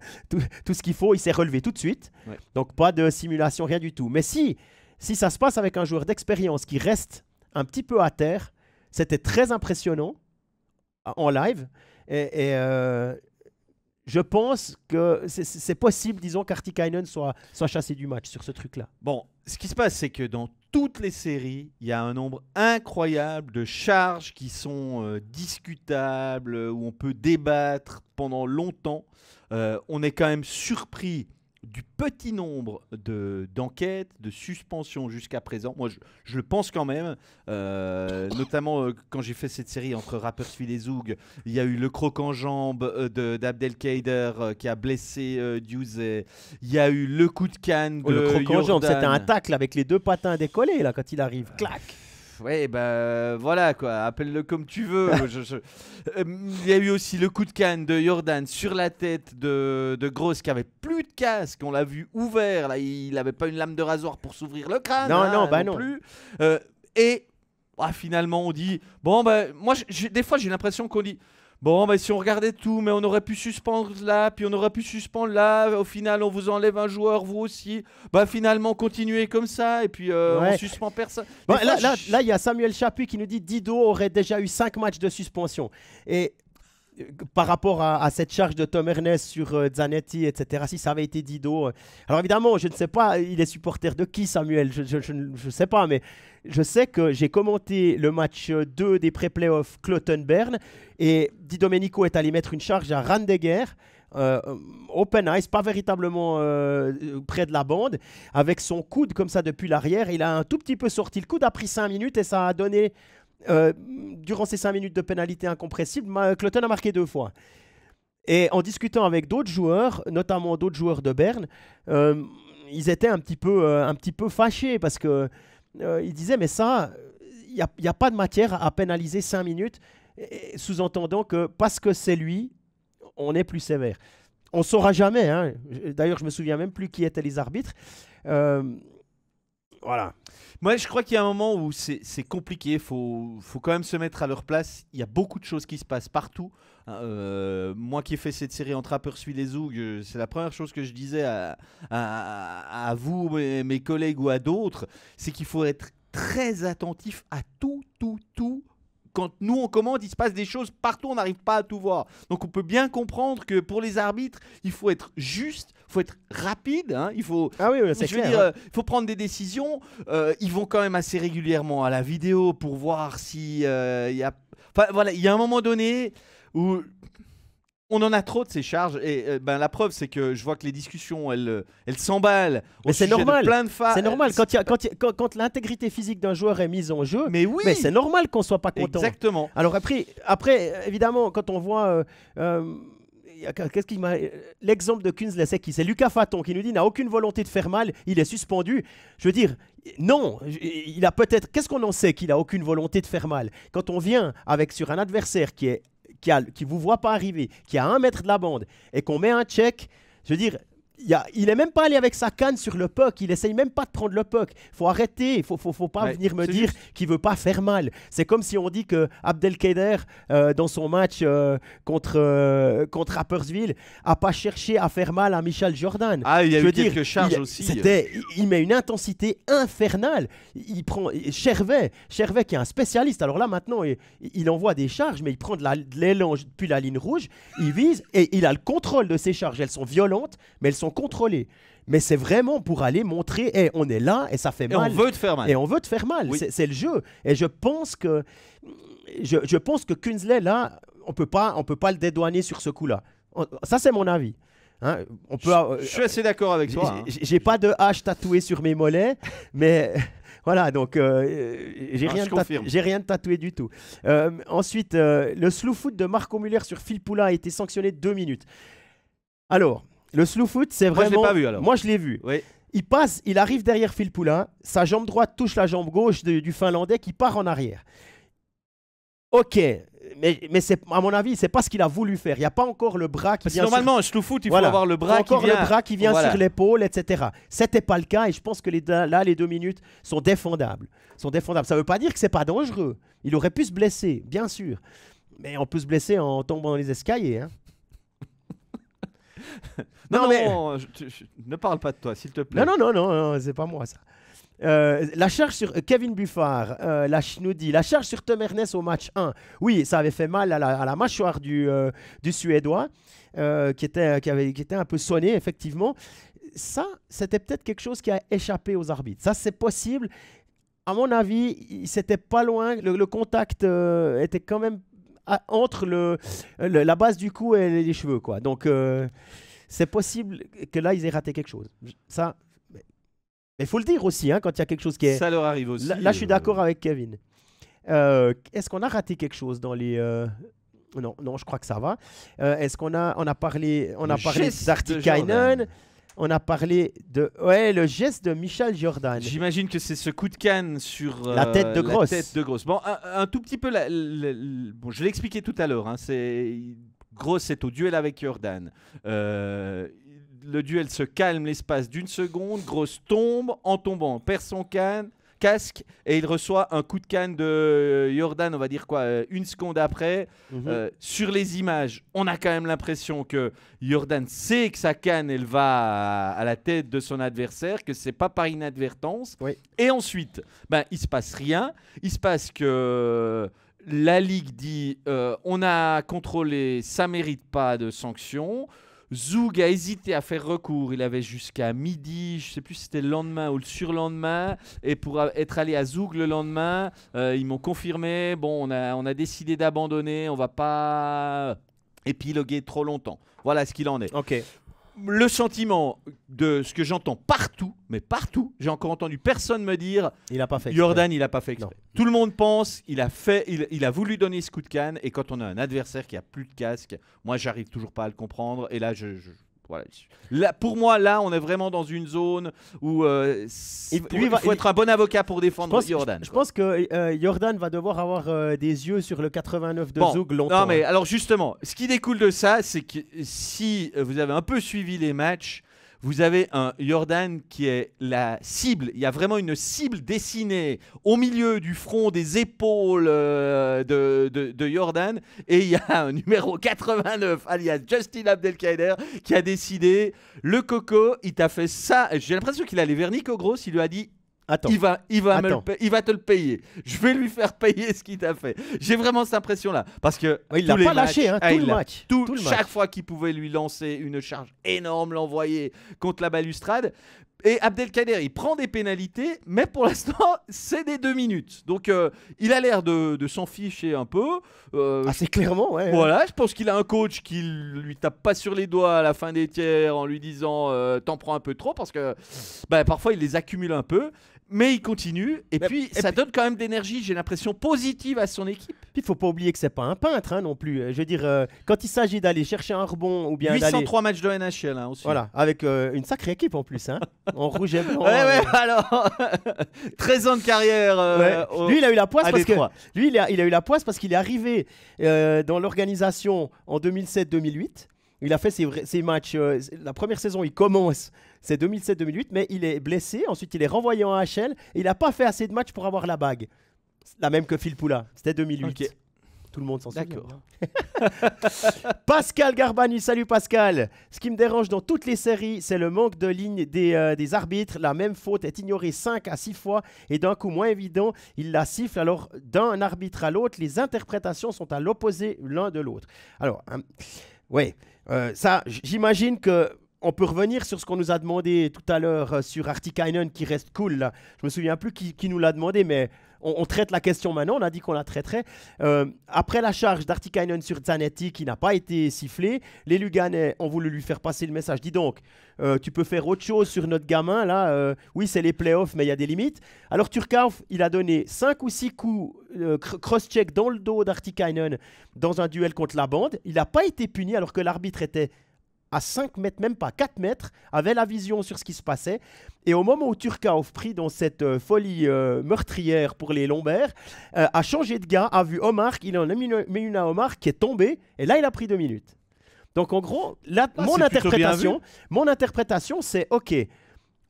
tout, ce qu'il faut, il s'est relevé tout de suite. Donc pas de simulation, rien du tout. Mais si, si ça se passe avec un joueur d'expérience qui reste un petit peu à terre, c'était très impressionnant en live. Et, euh, je pense que c'est possible, disons, qu'Artikainen soit, soit chassé du match sur ce truc-là. Bon, ce qui se passe, c'est que dans toutes les séries, il y a un nombre incroyable de charges qui sont euh, discutables, où on peut débattre pendant longtemps. Euh, on est quand même surpris du petit nombre d'enquêtes, de, suspensions jusqu'à présent, moi je, le pense quand même, euh, notamment euh, quand j'ai fait cette série entre suite et Zoug, il y a eu le croc en jambe euh, d'Abdelkader euh, qui a blessé et il y a eu le coup de canne oh, de Le croc en jambe, c'était un tacle avec les deux patins décollés là quand il arrive, clac ouais, ben euh, voilà quoi, appelle-le comme tu veux. Euh, il y a eu aussi le coup de canne de Jordan sur la tête de, de Gross qui avait plus de casque, on l'a vu ouvert, là, il n'avait pas une lame de rasoir pour s'ouvrir le crâne. Non, non, hein, bah non. Plus. Euh, et ah, finalement, on dit bon, ben moi, des fois, j'ai l'impression qu'on dit Bon, ben, si on regardait tout, mais on aurait pu suspendre là, puis on aurait pu suspendre là. Au final, on vous enlève un joueur, vous aussi. Bah finalement, continuez comme ça, et puis euh, on ne suspend personne. là, il là, y a Samuel Chapuis qui nous dit Dido aurait déjà eu 5 matchs de suspension. Et par rapport à, cette charge de Tom Ernest sur euh, Zanetti, etc., si ça avait été Dido. Euh. Alors évidemment, je ne sais pas, il est supporter de qui Samuel Je ne sais pas, mais je sais que j'ai commenté le match 2 euh, des pré-playoffs Cloton-Bern et Di Domenico est allé mettre une charge à Randegger, open eyes pas véritablement près de la bande, avec son coude comme ça depuis l'arrière. Il a un tout petit peu sorti le coude, a pris 5 minutes et ça a donné euh, durant ces 5 minutes de pénalité incompressible, Cloton a marqué deux fois. Et en discutant avec d'autres joueurs, notamment d'autres joueurs de Berne, euh, ils étaient un petit peu, euh, un petit peu fâchés parce que ils disaient mais ça, il n'y a, pas de matière à pénaliser 5 minutes, sous-entendant que parce que c'est lui, on est plus sévère. On saura jamais. Hein. D'ailleurs, je me souviens même plus qui étaient les arbitres voilà. Moi, je crois qu'il y a un moment où c'est compliqué. Faut, faut quand même se mettre à leur place. Il y a beaucoup de choses qui se passent partout. Hein, euh, moi qui ai fait cette série Entre suis les Ougs euh, c'est la première chose que je disais à, à, à vous, mes collègues ou à d'autres, c'est qu'il faut être très attentif à tout, tout, tout quand nous on commande, il se passe des choses partout, on n'arrive pas à tout voir. Donc on peut bien comprendre que pour les arbitres, il faut être juste faut être rapide. Hein. il faut, ah oui, euh, faut prendre des décisions. Euh, ils vont quand même assez régulièrement à la vidéo pour voir si euh, il y a. Enfin, voilà, il y a un moment donné où on en a trop de ces charges et ben la preuve c'est que je vois que les discussions elles elles s'emballent. Mais c'est normal. C'est normal quand, quand, l'intégrité physique d'un joueur est mise en jeu. Mais oui. Mais c'est normal qu'on soit pas content. Exactement. Alors après après évidemment quand on voit Qu'est-ce m'a. L'exemple de Kunz qui c'est Lucas Faton qui nous dit n'a aucune volonté de faire mal, il est suspendu. Je veux dire, non, il a peut-être. Qu'est-ce qu'on en sait qu'il a aucune volonté de faire mal Quand on vient avec sur un adversaire qui est qui, qui vous voit pas arriver, qui a un mètre de la bande et qu'on met un check, je veux dire, il, n'est même pas allé avec sa canne sur le puck. Il essaye même pas de prendre le puck. Faut arrêter. Faut, faut, faut pas venir me dire qu'il veut pas faire mal. C'est comme si on dit que Abdelkader, euh, dans son match euh, contre, euh, contre Rappersville, a pas cherché à faire mal à Michel Jordan. Ah, il y Je eu dire, quelques charges aussi. C'était, il, met une intensité infernale. Il, prend Chervet, Chervet qui est un spécialiste. Alors là, maintenant, il, envoie des charges, mais il prend de l'élan depuis la ligne rouge. Il vise et il a le contrôle de ses charges. Elles sont violentes, mais elles sont contrôlé, Mais c'est vraiment pour aller montrer, hey, on est là et ça fait et mal. on veut te faire mal. Et on veut te faire mal. C'est le jeu. Et je pense que, je, pense que Kunzley, là, on peut pas, on peut pas le dédouaner sur ce coup-là. Ça, c'est mon avis. Hein. on peut, je, suis assez d'accord avec toi. J'ai pas de hache tatouée sur mes mollets, mais voilà, donc euh, j'ai ah, rien, de rien de tatoué du tout. Euh, ensuite, euh, le slow foot de Marco Muller sur Phil Poula a été sanctionné deux minutes. Alors, le slow c'est vraiment. Moi, je l'ai vu Moi, je l'ai vu. Il passe, il arrive derrière Phil Poulain. Sa jambe droite touche la jambe gauche du Finlandais qui part en arrière. Ok, mais, mais c'est à mon avis, c'est pas ce qu'il a voulu faire. Il n'y a pas encore le bras qui vient. Normalement, sur... foot, il faut avoir le bras le bras qui vient sur l'épaule, etc. C'était pas le cas, et je pense que les, là, les deux minutes sont défendables. Sont défendables. Ça veut pas dire que c'est pas dangereux. Il aurait pu se blesser, bien sûr, mais on peut se blesser en tombant dans les escaliers. Hein. non, mais... je, ne parle pas de toi, s'il te plaît. Non, non, non, non, c'est pas moi ça. Euh, la charge sur euh, Kevin Buffard, euh, la nous la charge sur Tom Ernest au match 1. Oui, ça avait fait mal à la, mâchoire du, du Suédois, qui, était, qui, avait, qui était un peu soigné effectivement. Ça, c'était peut-être quelque chose qui a échappé aux arbitres. Ça, c'est possible. À mon avis, c'était pas loin. le contact était quand même entre le, la base du cou et les, cheveux. Quoi. Donc, euh, c'est possible que là, ils aient raté quelque chose. Ça. Mais il faut le dire aussi, hein, quand il y a quelque chose qui est. Ça leur arrive aussi. Là, je suis euh, d'accord avec Kevin. Euh, est-ce qu'on a raté quelque chose dans les. Non, non, je crois que ça va. Est-ce qu'on a, on a parlé, on a parlé d'Artikainen on a parlé de ouais, le geste de Michel Jordan. J'imagine que c'est ce coup de canne sur la tête de euh, grosse. tête de grosse. Bon, un, tout petit peu. bon, je l'expliquais tout à l'heure. Hein, c'est grosse est au duel avec Jordan. Euh, le duel se calme l'espace d'une seconde. Grosse tombe en tombant, perd son canne casque et il reçoit un coup de canne de euh, Jordan, on va dire quoi, euh, une seconde après. Mhm. Euh, sur les images, on a quand même l'impression que Jordan sait que sa canne, elle va à, la tête de son adversaire, que c'est pas par inadvertance. Et ensuite, ben, il se passe rien. Il se passe que la Ligue dit on a contrôlé, ça mérite pas de sanction. Zoug a hésité à faire recours. Il avait jusqu'à midi, je sais plus si c'était le lendemain ou le surlendemain. Et pour être allé à Zoug le lendemain, euh, ils m'ont confirmé bon, on a, on a décidé d'abandonner, on va pas épiloguer trop longtemps. Voilà ce qu'il en est. Ok le sentiment de ce que j'entends partout, mais partout, j'ai encore entendu personne me dire il pas fait Jordan, il a pas fait exprès. Tout le monde pense, il a fait, il, a voulu donner ce coup de canne, et quand on a un adversaire qui a plus de casque, moi j'arrive toujours pas à le comprendre, et là je voilà. pour moi, là, on est vraiment dans une zone où euh, il, faut être un bon avocat pour défendre Jordan. Je, pense que euh, Jordan va devoir avoir euh, des yeux sur le 89 de bon, longtemps. Non, mais hein. alors justement, ce qui découle de ça, c'est que si vous avez un peu suivi les matchs, vous avez un Jordan qui est la cible. Il y a vraiment une cible dessinée au milieu du front, des épaules euh, de, Jordan. Et il y a un numéro 89, alias Justin Abdelkader, qui a décidé le coco, il t'a fait ça. J'ai l'impression qu'il a les vernis au gros. Il lui a dit Attends. Il va, il, va il va te le payer. Je vais lui faire payer ce qu'il t'a fait. J'ai vraiment cette impression-là. Parce que. Hein, ah, il l'a pas lâché, tout, le match. Tout, chaque fois qu'il pouvait lui lancer une charge énorme, l'envoyer contre la balustrade. Et Abdelkader, il prend des pénalités, mais pour l'instant, c'est des deux minutes. Donc, euh, il a l'air de, s'en ficher un peu. Euh, ah, Assez clairement, ouais. Hein. Voilà, je pense qu'il a un coach qui lui tape pas sur les doigts à la fin des tiers en lui disant euh, T'en prends un peu trop, parce que bah, parfois, il les accumule un peu. Mais il continue, et puis ça donne quand même d'énergie, j'ai l'impression, positive à son équipe. Puis il faut pas oublier que c'est pas un peintre hein, non plus. Euh, je veux dire, euh, quand il s'agit d'aller chercher un rebond ou bien d'aller... 803 matchs de NHL hein, aussi. Voilà, avec euh, une sacrée équipe en plus, hein. en rouge et blanc. Ouais, alors, 13 ans de carrière. Lui, il a eu la poisse parce que... Lui, il a, eu la poisse parce qu'il est arrivé dans l'organisation en 2007-2008. Il a fait ses matchs. la première saison, il commence c'est 2007-2008, mais il est blessé, ensuite il est renvoyé en AHL. il n'a pas fait assez de matchs pour avoir la bague. La même que Phil Poula, c'était 2008. Tout le monde s'en souvient. Pascal Garbani, salut Pascal. Ce qui me dérange dans toutes les séries, c'est le manque de ligne des, euh, arbitres. La même faute est ignorée 5 à 6 fois et d'un coup moins évident, il la siffle. Alors d'un arbitre à l'autre, les interprétations sont à l'opposé l'un de l'autre. Alors, oui. Hein, ouais, euh, ça, j'imagine que on peut revenir sur ce qu'on nous a demandé tout à l'heure euh, sur Artikainen qui reste cool. Je me souviens plus qui, nous l'a demandé, mais on, traite la question maintenant. On a dit qu'on la traiterait. Euh, après la charge d'Artikainen sur Zanetti qui n'a pas été sifflée, les Luganais ont voulu lui faire passer le message. Dis donc, euh, tu peux faire autre chose sur notre gamin là. oui, c'est les playoffs, mais il y a des limites. Alors Turkauf, il a donné 5 ou 6 coups cross-check dans le dos d'Artikainen dans un duel contre la bande. Il n'a pas été puni alors que l'arbitre était à 5 mètres, même pas 4 mètres, avait la vision sur ce qui se passait. Et au moment où Turkaov, pris dans cette euh, folie euh, meurtrière pour les lombaires, euh, a changé de gars, a vu Omar, il en a mis une, à Omar qui est tombé. et là il a pris 2 minutes. Donc en gros, ah, mon, interprétation, mon interprétation, c'est ok,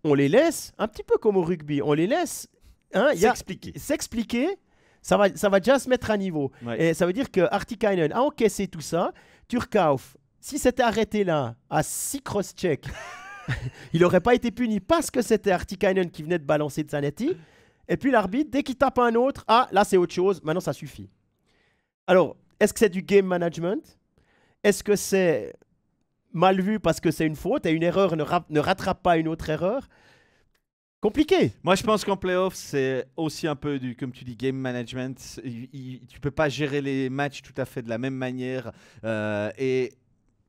on les laisse, un petit peu comme au rugby, on les laisse hein, s'expliquer, ça va, ça va déjà se mettre à niveau. Et ça veut dire que Artikainen a encaissé tout ça, Turkauf si s'était arrêté là, à 6 cross-check, il n'aurait pas été puni parce que c'était Artikainen qui venait de balancer Zanetti. Et puis l'arbitre, dès qu'il tape un autre, ah là c'est autre chose, maintenant ça suffit. Alors, est-ce que c'est du game management Est-ce que c'est mal vu parce que c'est une faute et une erreur ne, rattrape pas une autre erreur Compliqué. Moi, je pense qu'en playoff, c'est aussi un peu du, comme tu dis, game management. Tu ne tu peux pas gérer les matchs tout à fait de la même manière. Euh, et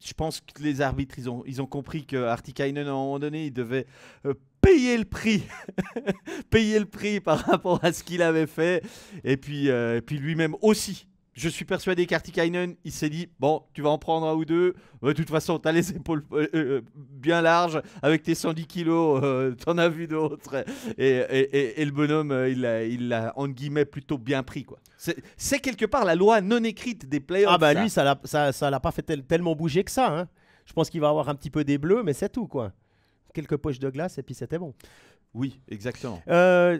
je pense que les arbitres, ils ont, compris que Artikainen, à un moment donné, il devait euh, payer le prix. payer le prix par rapport à ce qu'il avait fait. Et puis, euh, et puis lui-même aussi je suis persuadé qu'Artikainen, il s'est dit Bon, tu vas en prendre un ou deux. De toute façon, tu as les épaules euh, euh, bien larges. Avec tes 110 kilos, euh, Tu en as vu d'autres. Et, le bonhomme, il l'a, il en guillemets, plutôt bien pris. quoi. C'est, quelque part la loi non écrite des players Ah, bah lui, ça l'a, ça, l'a pas fait tellement bouger que ça. Hein. Je pense qu'il va avoir un petit peu des bleus, mais c'est tout. quoi. Quelques poches de glace, et puis c'était bon. Oui, exactement. Euh,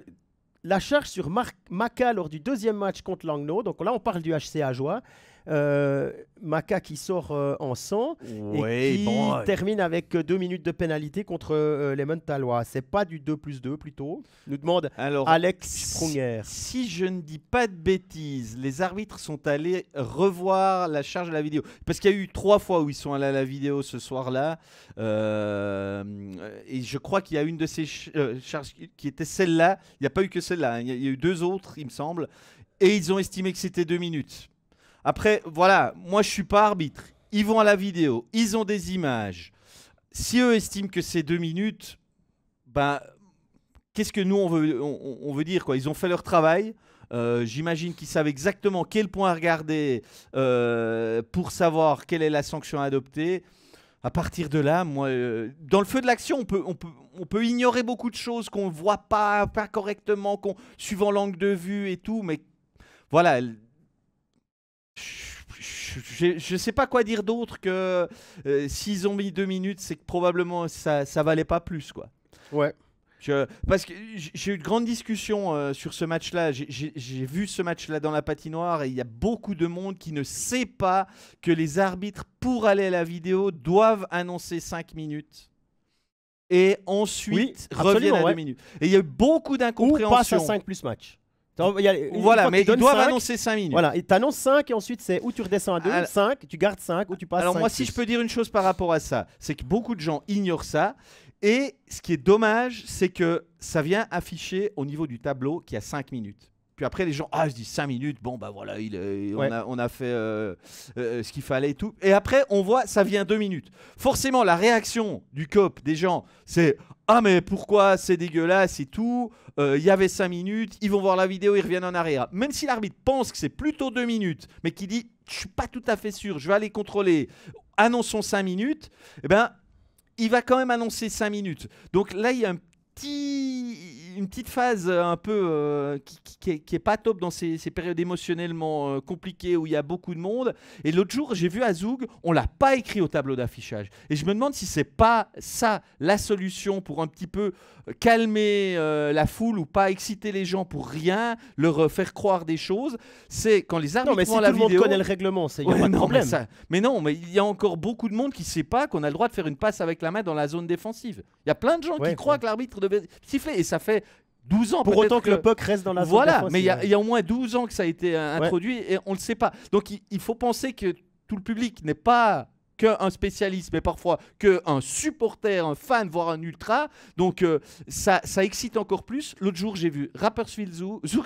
la charge sur Marc Maca lors du deuxième match contre Langnau. Donc là, on parle du à Joie. Euh, Maca qui sort euh, en sang et qui termine avec euh, deux minutes de pénalité contre euh, Les Lemon Talois. C'est pas du 2 plus 2 plutôt Nous demande Alors, Alex Si, je ne dis pas de bêtises, les arbitres sont allés revoir la charge de la vidéo. Parce qu'il y a eu trois fois où ils sont allés à la vidéo ce soir-là. et je crois qu'il y a une de ces charges qui était celle-là. Il n'y a pas eu que celle-là. Hein. Il y a eu deux autres, il me semble. Et ils ont estimé que c'était deux minutes. Après, voilà, moi je suis pas arbitre. Ils vont à la vidéo, ils ont des images. Si eux estiment que c'est deux minutes, ben, qu'est-ce que nous on veut, on, veut dire quoi Ils ont fait leur travail. Euh, j'imagine qu'ils savent exactement quel point à regarder euh, pour savoir quelle est la sanction à adopter. À partir de là, moi, euh, dans le feu de l'action, on peut, on, peut, on peut ignorer beaucoup de choses qu'on ne voit pas, pas correctement, suivant l'angle de vue et tout, mais voilà, je ne sais pas quoi dire d'autre que euh, s'ils ont mis deux minutes, c'est que probablement ça, ça valait pas plus, quoi. Ouais. parce que j'ai eu une grande discussion euh, sur ce match-là. J'ai vu ce match-là dans la patinoire et il y a beaucoup de monde qui ne sait pas que les arbitres, pour aller à la vidéo, doivent annoncer cinq minutes et ensuite reviennent à deux minutes. Et il y a eu beaucoup d'incompréhension. Ou passe à 5 plus match. Y a, voilà, mais ils doivent annoncer 5 minutes. Voilà, annonces 5 et ensuite c'est ou tu redescends à 2, 5, tu gardes 5 ou tu passes Alors 5, moi, si je peux dire une chose par rapport à ça, c'est que beaucoup de gens ignorent ça. Et ce qui est dommage, c'est que ça vient afficher au niveau du tableau qu'il y a 5 minutes. Puis après, les gens, ah, je dis 5 minutes, bon, bah voilà, il, euh, on, a, on, a, fait euh, euh, ce qu'il fallait et tout. Et après, on voit, ça vient 2 minutes. Forcément, la réaction du COP des gens, c'est, ah mais pourquoi c'est dégueulasse et tout, euh, il y avait 5 minutes, ils vont voir la vidéo, ils reviennent en arrière. Même si l'arbitre pense que c'est plutôt 2 minutes, mais qui dit je suis pas tout à fait sûr, je vais aller contrôler, annonçons 5 minutes, eh ben il va quand même annoncer 5 minutes. Donc là il y a un petit une petite phase euh, un peu euh, qui, qui, est, pas top dans ces, périodes émotionnellement euh, compliquées où il y a beaucoup de monde. Et l'autre jour, j'ai vu Azoug, on l'a pas écrit au tableau d'affichage. Et je me demande si c'est pas ça la solution pour un petit peu calmer la foule ou pas exciter les gens pour rien, leur faire croire des choses. C'est quand les arbitres non, mais si la tout le monde connaît le règlement, c'est ouais, pas de problème. Mais, non, mais il y a encore beaucoup de monde qui sait pas qu'on a le droit de faire une passe avec la main dans la zone défensive. Il y a plein de gens qui croient que l'arbitre devait siffler et ça fait 12 ans. Pour autant que, le Puck reste dans la zone Voilà, mais il y, a au moins 12 ans que ça a été euh, introduit et on ne le sait pas. Donc il, faut penser que tout le public n'est pas qu'un spécialiste, mais parfois qu'un supporter, un fan, voire un ultra. Donc euh, ça, ça excite encore plus. L'autre jour, j'ai vu Rappersville Zoo, Zoo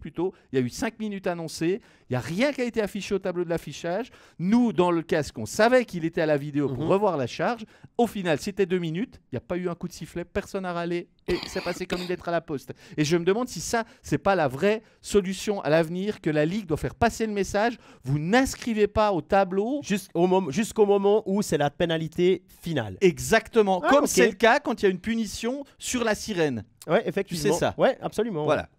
plutôt, il y a eu 5 minutes annoncées, il n'y a rien qui a été affiché au tableau de l'affichage. Nous, dans le casque, on savait qu'il était à la vidéo pour mhm. revoir la charge. Au final, c'était deux minutes. Il n'y a pas eu un coup de sifflet. Personne n'a râlé. Et c'est passé comme une lettre à la poste. Et je me demande si ça, c'est pas la vraie solution à l'avenir que la Ligue doit faire passer le message. Vous n'inscrivez pas au tableau jusqu'au moment, où c'est la pénalité finale. Exactement. Ah, comme c'est le cas quand il y a une punition sur la sirène. Oui, effectivement. Tu sais ça. Oui, absolument. Voilà.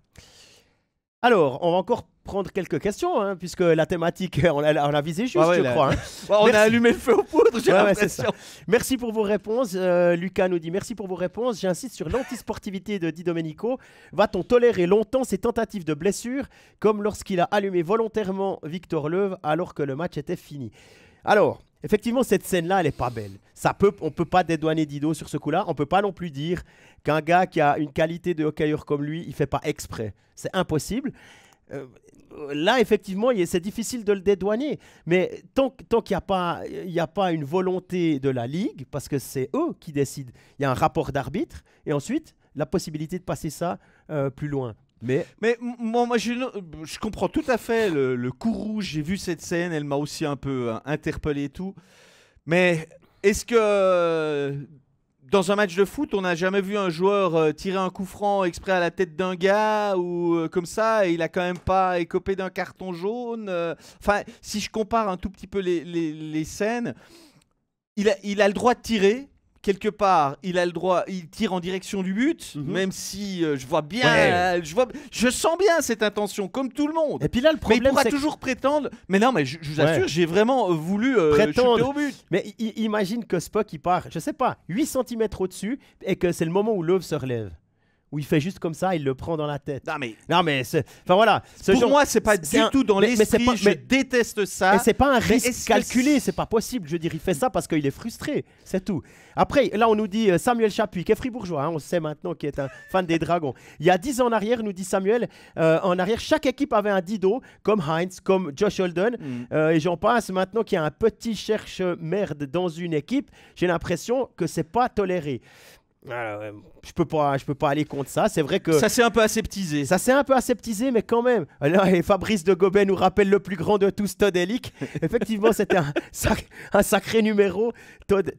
Alors, on va encore prendre quelques questions, hein, puisque la thématique, on l'a, visé juste, je crois. Hein. on a allumé le feu aux poudres, j'ai l'impression. Merci pour vos réponses. Euh, Lucas nous dit merci pour vos réponses. J'insiste sur l'antisportivité de Di Domenico. Va-t-on tolérer longtemps ces tentatives de blessure, comme lorsqu'il a allumé volontairement Victor Leuve alors que le match était fini Alors, effectivement, cette scène-là, elle n'est pas belle ça peut, on ne peut pas dédouaner Dido sur ce coup-là. On ne peut pas non plus dire qu'un gars qui a une qualité de hockeyeur comme lui, il ne fait pas exprès. C'est impossible. Euh, là, effectivement, c'est difficile de le dédouaner. Mais tant, qu'il n'y a, pas, a pas une volonté de la Ligue, parce que c'est eux qui décident, il y a un rapport d'arbitre, et ensuite, la possibilité de passer ça euh, plus loin. Mais, mais moi, je, je, comprends tout à fait le, coup rouge. J'ai vu cette scène, elle m'a aussi un peu euh, interpellé et tout. Mais est-ce que euh, dans un match de foot, on n'a jamais vu un joueur euh, tirer un coup franc exprès à la tête d'un gars ou euh, comme ça, et il a quand même pas écopé d'un carton jaune. Enfin, si je compare un tout petit peu les, les scènes, il a, il a le droit de tirer, quelque part, il a le droit, il tire en direction du but, mhm. même si euh, je vois bien, euh, je vois, je sens bien cette intention, comme tout le monde. Et puis là, le problème, mais il pourra toujours prétendre. Mais non, mais je, vous assure, j'ai vraiment euh, voulu au but. Mais imagine que Spock il part, je sais pas, 8 cm au-dessus, et que c'est le moment où l'œuvre se relève où il fait juste comme ça, il le prend dans la tête. Non mais, non mais, enfin voilà. Ce pour moi, c'est pas du tout dans l'esprit. Pas... Je déteste ça. Mais c'est pas un risque -ce calculé, c'est pas possible. Je veux dire, il fait ça parce qu'il est frustré, c'est tout. Après, là, on nous dit euh, Samuel Chapuis, qui est fribourgeois, hein, on sait maintenant qu'il est un fan des Dragons. Il y a dix ans en arrière, nous dit Samuel, euh, en arrière, chaque équipe avait un Dido, comme Heinz, comme Josh Holden, mm. euh, et j'en passe. Maintenant qu'il y a un petit cherche merde dans une équipe, j'ai l'impression que c'est pas toléré je peux pas, je peux pas aller contre ça. C'est vrai que ça s'est un peu aseptisé. Ça s'est un peu aseptisé, mais quand même. Alors, et Fabrice de Gobet nous rappelle le plus grand de tous, Todd Effectivement, c'était un, un, sacré numéro, Todd,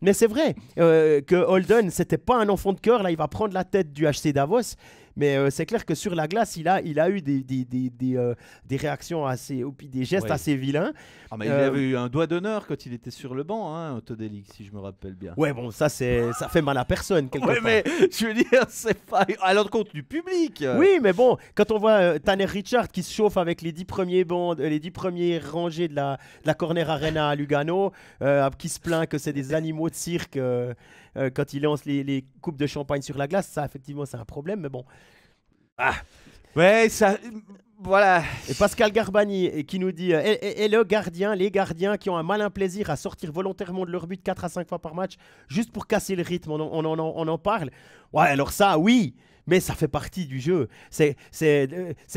Mais c'est vrai euh, que Holden, c'était pas un enfant de cœur. Là, il va prendre la tête du HC Davos. Mais euh, c'est clair que sur la glace, il a, il a eu des, des, euh, réactions assez, des gestes assez vilains. Ah, mais il euh, avait eu un doigt d'honneur quand il était sur le banc, hein, si je me rappelle bien. Ouais, bon, ça, ça fait mal à personne, quelque part. mais je veux dire, c'est pas à l'encontre du public. Oui, mais bon, quand on voit Tanner Richard qui se chauffe avec les dix premiers bandes, les premiers rangées de la, de la Corner Arena à Lugano, qui se plaint que c'est des animaux de cirque. Euh, quand il lance les, coupes de champagne sur la glace. Ça, effectivement, c'est un problème, mais bon. Ah. Ouais, ça. Voilà. Et Pascal Garbani euh, qui nous dit euh, et, le gardien, les gardiens qui ont un malin plaisir à sortir volontairement de leur but 4 à 5 fois par match, juste pour casser le rythme, on, on, on en parle. Ouais, alors ça, oui mais ça fait partie du jeu. C'est, euh,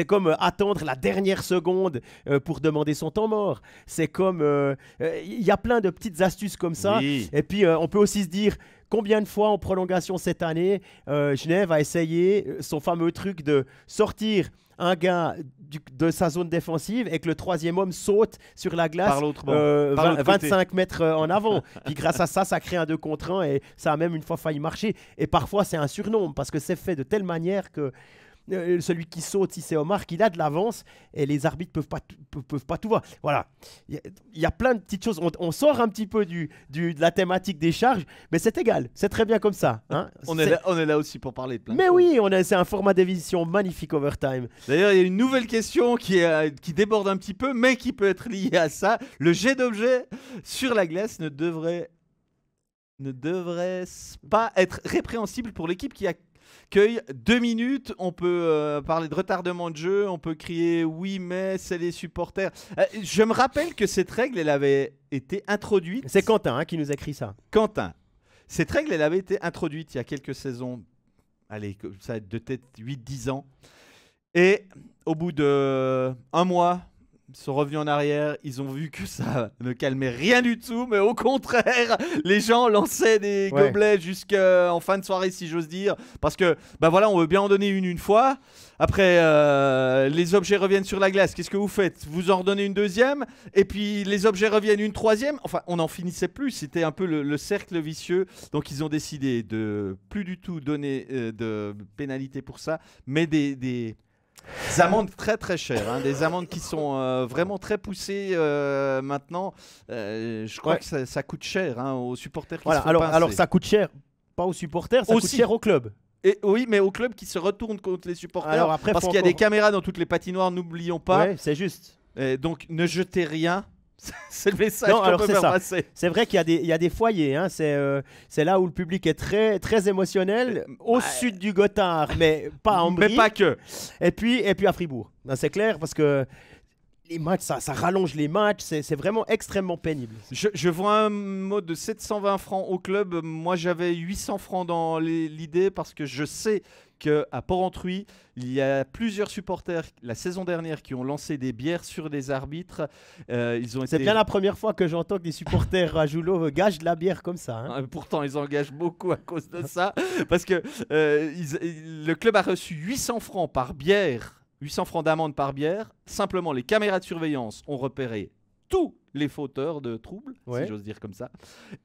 comme euh, attendre la dernière seconde euh, pour demander son temps mort. C'est comme. Il y a plein de petites astuces comme ça. Et puis, on peut aussi se dire combien de fois en prolongation cette année, Genève a essayé son fameux truc de sortir un gars de sa zone défensive et que le troisième homme saute sur la glace l'autre 25 euh, mètres euh, en avant. Puis grâce à ça, ça crée un 2 contre 1 et ça a même une fois failli marcher. Et parfois, c'est un surnom parce que c'est fait de telle manière que euh, celui qui saute, si c'est Omar, qu'il a de l'avance et les arbitres peuvent pas, peuvent, pas tout voir. Voilà, il y, a plein de petites choses. On, sort un petit peu du, du, de la thématique des charges, mais c'est égal, c'est très bien comme ça. Hein. on, est... là, on est là aussi pour parler de plein Mais oui, c'est un format d'émission magnifique Overtime. D'ailleurs, il y a une nouvelle question qui, est, euh, qui déborde un petit peu, mais qui peut être liée à ça. Le jet d'objet sur la glace ne devrait ne devrait pas être répréhensible pour l'équipe qui a cueille deux minutes. On peut euh, parler de retardement de jeu, on peut crier oui mais c'est les supporters. Euh, je me rappelle que cette règle, elle avait été introduite. C'est Quentin hein, qui nous a écrit ça. Quentin. Cette règle, elle avait été introduite il y a quelques saisons. Allez, ça va être de tête 8-10 ans. Et au bout de euh, un mois, sont revenus en arrière, ils ont vu que ça ne calmait rien du tout, mais au contraire, les gens lançaient des gobelets jusqu'en euh, fin de soirée, si j'ose dire, parce que, ben voilà, on veut bien en donner une une fois. Après, euh, les objets reviennent sur la glace. Qu'est-ce que vous faites Vous en redonnez une deuxième, et puis les objets reviennent une troisième. Enfin, on n'en finissait plus. C'était un peu le, cercle vicieux. Donc, ils ont décidé de plus du tout donner euh, de pénalité pour ça, mais des, des des amandes très très chères, hein. des amandes qui sont euh, vraiment très poussées euh, maintenant. Euh, je crois que ça, coûte cher hein, aux supporters. Qui voilà, alors, alors ça coûte cher, pas aux supporters, ça Aussi. coûte cher au club. Et oui, mais au club qui se retourne contre les supporters. Alors après, parce qu'il y a des caméras dans toutes les patinoires, n'oublions pas. Ouais, c'est juste. donc ne jetez rien, c'est le message C'est vrai qu'il y, y, a des foyers. Hein. Euh, c'est là où le public est très, très émotionnel, euh, au bah, sud du Gothard, mais pas en Brie. Mais pas que. Et puis, et puis à Fribourg. C'est clair, parce que les matchs, ça, ça rallonge les matchs. C'est vraiment extrêmement pénible. Je, je, vois un mot de 720 francs au club. Moi, j'avais 800 francs dans l'idée parce que je sais qu'à port Port-Antruy, il y a plusieurs supporters la saison dernière qui ont lancé des bières sur des arbitres. Euh, C'est bien la première fois que j'entends que des supporters à Joulot gagent de la bière comme ça. Hein. Euh, pourtant, ils engagent beaucoup à cause de ça, parce que euh, le club a reçu 800 francs par bière, 800 francs d'amende par bière. Simplement, les caméras de surveillance ont repéré tout les fauteurs de troubles, si j'ose dire comme ça.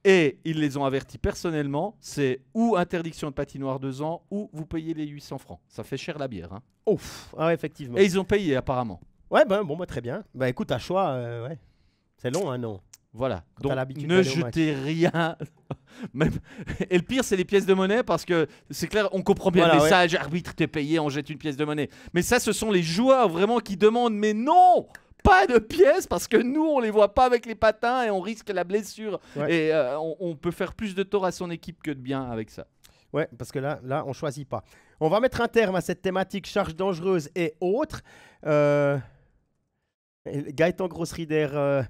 Et ils les ont avertis personnellement, c'est ou interdiction de patinoire deux ans, ou vous payez les 800 francs. Ça fait cher la bière. Oh, effectivement. Et ils ont payé apparemment. Ouais, ben, bon, moi bah, très bien. Bah écoute, à choix, euh, ouais. c'est long, hein, non Voilà. Donc ne jetez rien. Et le pire, c'est les pièces de monnaie parce que c'est clair, on comprend bien le message. arbitre Arbitre, t'es payé, on jette une pièce de monnaie. Mais ça, ce sont les joueurs vraiment qui demandent. Mais non pas de pièces parce que nous, on les voit pas avec les patins et on risque la blessure. Et euh, on, peut faire plus de tort à son équipe que de bien avec ça. Ouais, parce que là, là, on choisit pas. On va mettre un terme à cette thématique charge dangereuse et autres. Euh, Gaëtan Grossrider. rider euh,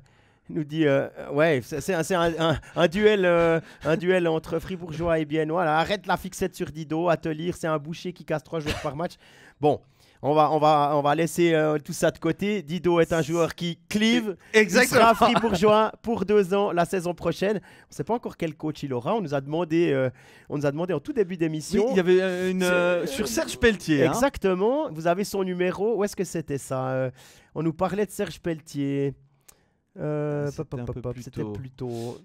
nous dit ouais c'est un, un, duel un duel entre fribourgeois et biennois arrête la fixette sur Dido à te lire c'est un boucher qui casse trois jours par match bon on va, on va, on va laisser euh, tout ça de côté. Dido est un joueur qui clive. Exactement. Il sera fribourgeois pour deux ans la saison prochaine. On ne sait pas encore quel coach il aura. On nous a demandé, euh, on a demandé en tout début d'émission. il y avait euh, une sur Serge Pelletier. Hein. Exactement. Vous avez son numéro. Où est-ce que c'était ça On nous parlait de Serge Pelletier. Ah, c'était plutôt...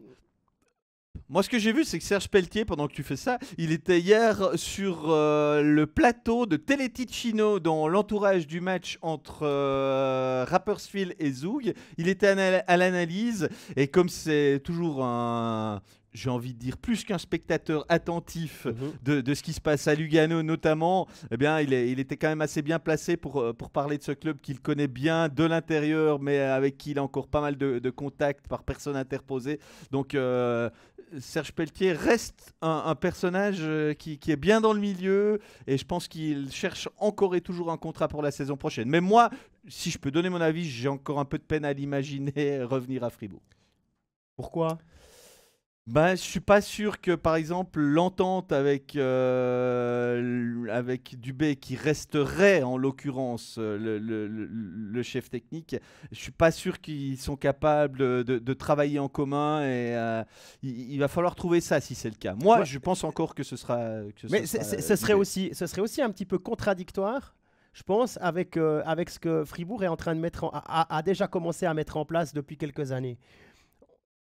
Moi, ce que j'ai vu, c'est que Serge Pelletier, pendant que tu fais ça, il était hier sur euh, le plateau de Teleticino dans l'entourage du match entre euh, Rappersfield et Zoug. Il était à l'analyse et comme c'est toujours un, j'ai envie de dire, plus qu'un spectateur attentif mhm. de, ce qui se passe à Lugano notamment, eh bien, il, est, il, était quand même assez bien placé pour, euh, pour parler de ce club qu'il connaît bien de l'intérieur, mais avec qui il a encore pas mal de, contacts par personne interposée. Donc, euh, Serge Pelletier reste un, personnage euh, qui, qui, est bien dans le milieu, et je pense qu'il cherche encore et toujours un contrat pour la saison prochaine. Mais moi, si je peux donner mon avis, j'ai encore un peu de peine à l'imaginer revenir à Fribourg. Pourquoi je bah, je suis pas sûr que, par exemple, l'entente avec, euh, avec Dubé, qui resterait en l'occurrence euh, le, chef technique, je suis pas sûr qu'ils sont capables de, travailler en commun et euh, il, va falloir trouver ça si c'est le cas. Moi, je pense encore que ce sera. Mais ce, serait aussi, ce serait aussi un petit peu contradictoire je pense, avec, avec ce que Fribourg est en train de mettre a, déjà commencé à mettre en place depuis quelques années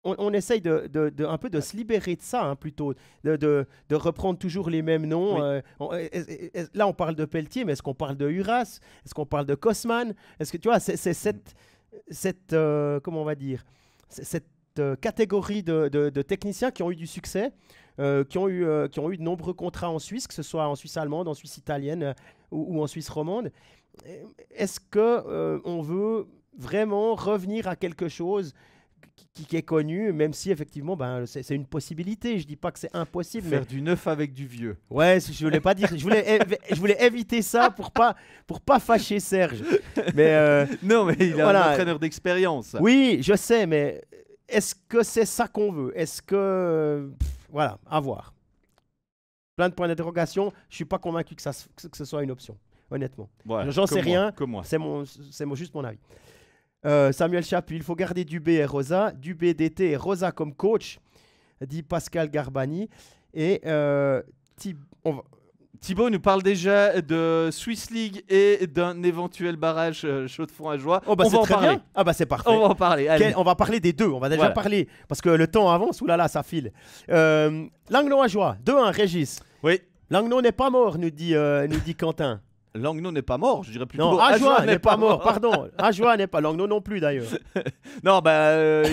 on, essaye de, un peu de se libérer de ça, hein, plutôt, de, reprendre toujours les mêmes noms. Euh, euh, là, on parle de Pelletier, mais est-ce qu'on parle de Huras Est-ce qu'on parle de Cosman Est-ce que tu vois, c'est mm. cette, cette euh, comment on va dire, cette catégorie de, techniciens qui ont eu du succès, qui ont eu, qui ont eu de nombreux contrats en Suisse, que ce soit en Suisse allemande, en Suisse italienne ou, ou, en Suisse romande. Est-ce que on veut vraiment revenir à quelque chose qui, qui, est connu, même si effectivement, ben, c'est, une possibilité. Je dis pas que c'est impossible. Faire du neuf avec du vieux. Ouais, je voulais pas dire. Je voulais, je voulais éviter ça pour pas pour pas fâcher Serge. Mais euh, non, mais il est un entraîneur d'expérience. Oui, je sais, mais est-ce que c'est ça qu'on veut Est-ce que voilà, à voir. Plein de points d'interrogation. Je suis pas convaincu que ça que ce soit une option, honnêtement. J'en sais moi, rien. C'est mon, c'est juste mon avis. Euh, Samuel Chapuis, il faut garder Dubé et Rosa. Dubé d'été et Rosa comme coach, dit Pascal Garbani. Et euh, nous parle déjà de Swiss League et d'un éventuel barrage euh, chaud de front à joie. Oh, bah, on va en parler. Ah bah c'est parfait. On va parler. on va parler des deux. On va déjà parler parce que le temps avance. Oulala, là là, ça file. Euh, Langlo à joie. 2-1, Régis. Oui. n'est pas mort, nous dit, nous dit Quentin. Langno n'est pas mort, je dirais plutôt. Non, n'est pas, mort, pardon. Ajoie n'est pas Langno non plus d'ailleurs. non, bah, euh,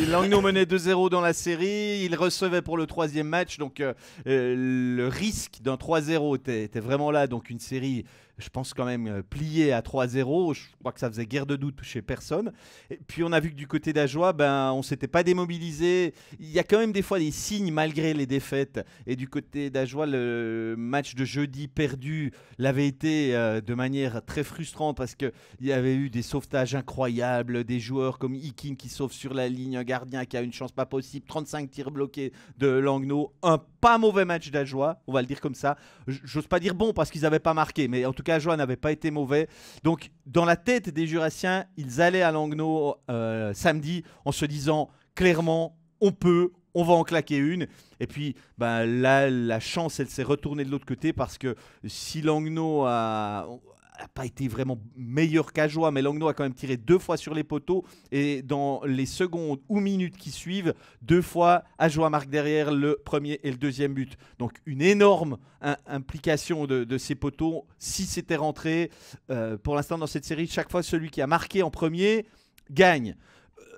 menait 2-0 dans la série, il recevait pour le troisième match, donc euh, euh, le risque d'un 3-0 était, vraiment là, donc une série je pense quand même euh, plié à 3-0. Je crois que ça faisait guère de doute chez personne. Et puis on a vu que du côté d'Ajoie, ben, on s'était pas démobilisé. Il y a quand même des fois des signes malgré les défaites. Et du côté d'Ajoie, le match de jeudi perdu l'avait été euh, de manière très frustrante parce qu'il y avait eu des sauvetages incroyables, des joueurs comme Ikin qui sauve sur la ligne, un gardien qui a une chance pas possible, 35 tirs bloqués de Langnau. Un pas mauvais match d'Ajoie, on va le dire comme ça. J'ose pas dire bon parce qu'ils n'avaient pas marqué, mais en tout cas, joie n'avait pas été mauvais. Donc, dans la tête des Jurassiens, ils allaient à Langnau euh, samedi en se disant clairement, on peut, on va en claquer une. Et puis ben, là, la chance, elle s'est retournée de l'autre côté parce que si Langnau a, n'a pas été vraiment meilleur qu'Ajoie, mais Langnaud a quand même tiré deux fois sur les poteaux. Et dans les secondes ou minutes qui suivent, deux fois, Ajoie marque derrière le premier et le deuxième but. Donc une énorme implication de, ces poteaux. Si c'était rentré, euh, pour l'instant dans cette série, chaque fois celui qui a marqué en premier gagne.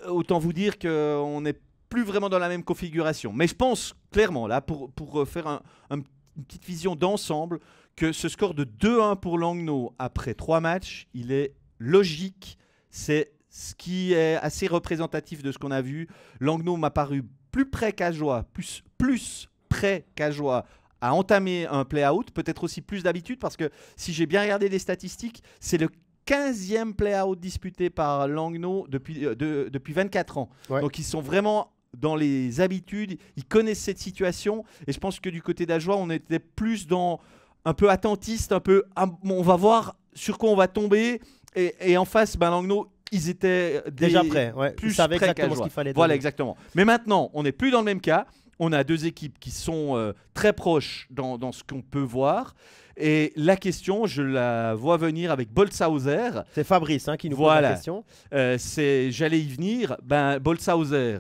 Euh, autant vous dire qu'on n'est plus vraiment dans la même configuration. Mais je pense clairement, là, pour, pour faire une petite vision d'ensemble, que ce score de 2-1 pour Langnau après trois matchs, il est logique. C'est ce qui est assez représentatif de ce qu'on a vu. Langnau m'a paru plus près qu'Ajoie, plus, plus près qu'Ajoie à entamer un play-out, peut-être aussi plus d'habitude, parce que si j'ai bien regardé les statistiques, c'est le 15e play-out disputé par Langnau depuis, euh, depuis 24 ans. Donc ils sont vraiment dans les habitudes, ils connaissent cette situation, et je pense que du côté d'Ajoie, on était plus dans un peu attentiste, un peu ah, on va voir sur quoi on va tomber. Et, en face, ben Langno, ils étaient déjà prêts. Plus prêts exactement ce qu'il fallait. Voilà, exactement. Mais maintenant, on n'est plus dans le même cas. On a deux équipes qui sont euh, très proches dans, ce qu'on peut voir. Et la question, je la vois venir avec Bolshauser. C'est Fabrice hein, qui nous pose la question. Euh, c'est, j'allais y venir. Ben, Bolshauser,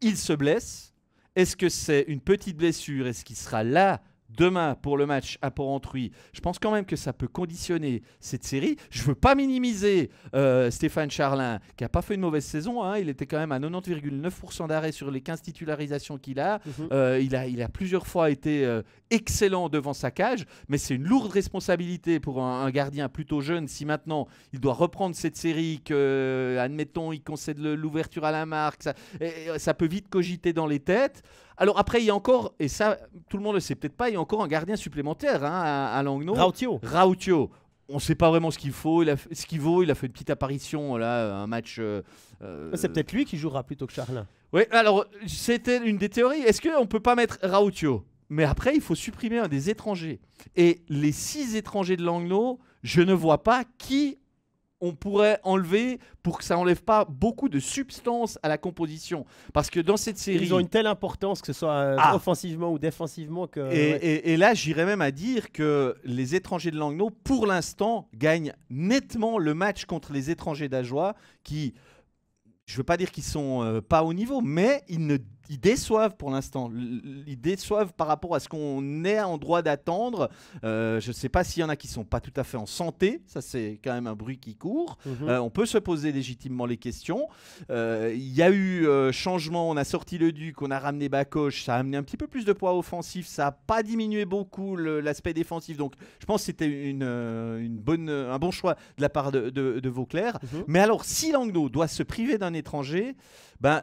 il se blesse. Est-ce que c'est une petite blessure Est-ce qu'il sera là demain pour le match à port je pense quand même que ça peut conditionner cette série. Je ne veux pas minimiser euh, Stéphane Charlin, qui n'a pas fait une mauvaise saison. Hein. Il était quand même à 90,9% d'arrêt sur les 15 titularisations qu'il mhm. euh, a. il a. plusieurs fois été euh, excellent devant sa cage, mais c'est une lourde responsabilité pour un, gardien plutôt jeune. Si maintenant il doit reprendre cette série, que, admettons, il concède l'ouverture à la marque, ça peut vite cogiter dans les têtes. Alors après, il y a encore, et ça, tout le monde le sait peut-être pas, il y a encore un gardien supplémentaire hein, à, à Langnau. Rautio. Rautio on ne sait pas vraiment ce qu'il faut, ce qu'il vaut. Il a fait une petite apparition là, un match. Euh, euh, c'est peut-être lui qui jouera plutôt que Charlin. Oui, alors c'était une des théories. Est-ce qu'on peut pas mettre Rautio Mais après, il faut supprimer un des étrangers. Et les six étrangers de Langnau, je ne vois pas qui on pourrait enlever pour que ça enlève pas beaucoup de substance à la composition. Parce que dans cette série. Ils ont une telle importance, que ce soit euh, ah. offensivement ou défensivement. Que, et, là, j'irais même à dire que les étrangers de Langnau, pour l'instant, gagnent nettement le match contre les étrangers d'Ajoie qui. Je veux pas dire qu'ils sont euh, pas au niveau, mais ils ne ils déçoivent pour l'instant. Ils déçoivent par rapport à ce qu'on est en droit d'attendre. Euh, je ne sais pas s'il y en a qui sont pas tout à fait en santé. Ça, c'est quand même un bruit qui court. Mhm. Euh, on peut se poser légitimement les questions. Euh, il y a eu changement. On a sorti le Duc, on a ramené Bacoche. Ça a amené un petit peu plus de poids offensif. Ça n'a pas diminué beaucoup l'aspect défensif. Donc, je pense que c'était une, bonne, un bon choix de la part de, Vauclair. Mhm. Mais alors, si Languedo doit se priver d'un étranger, ben,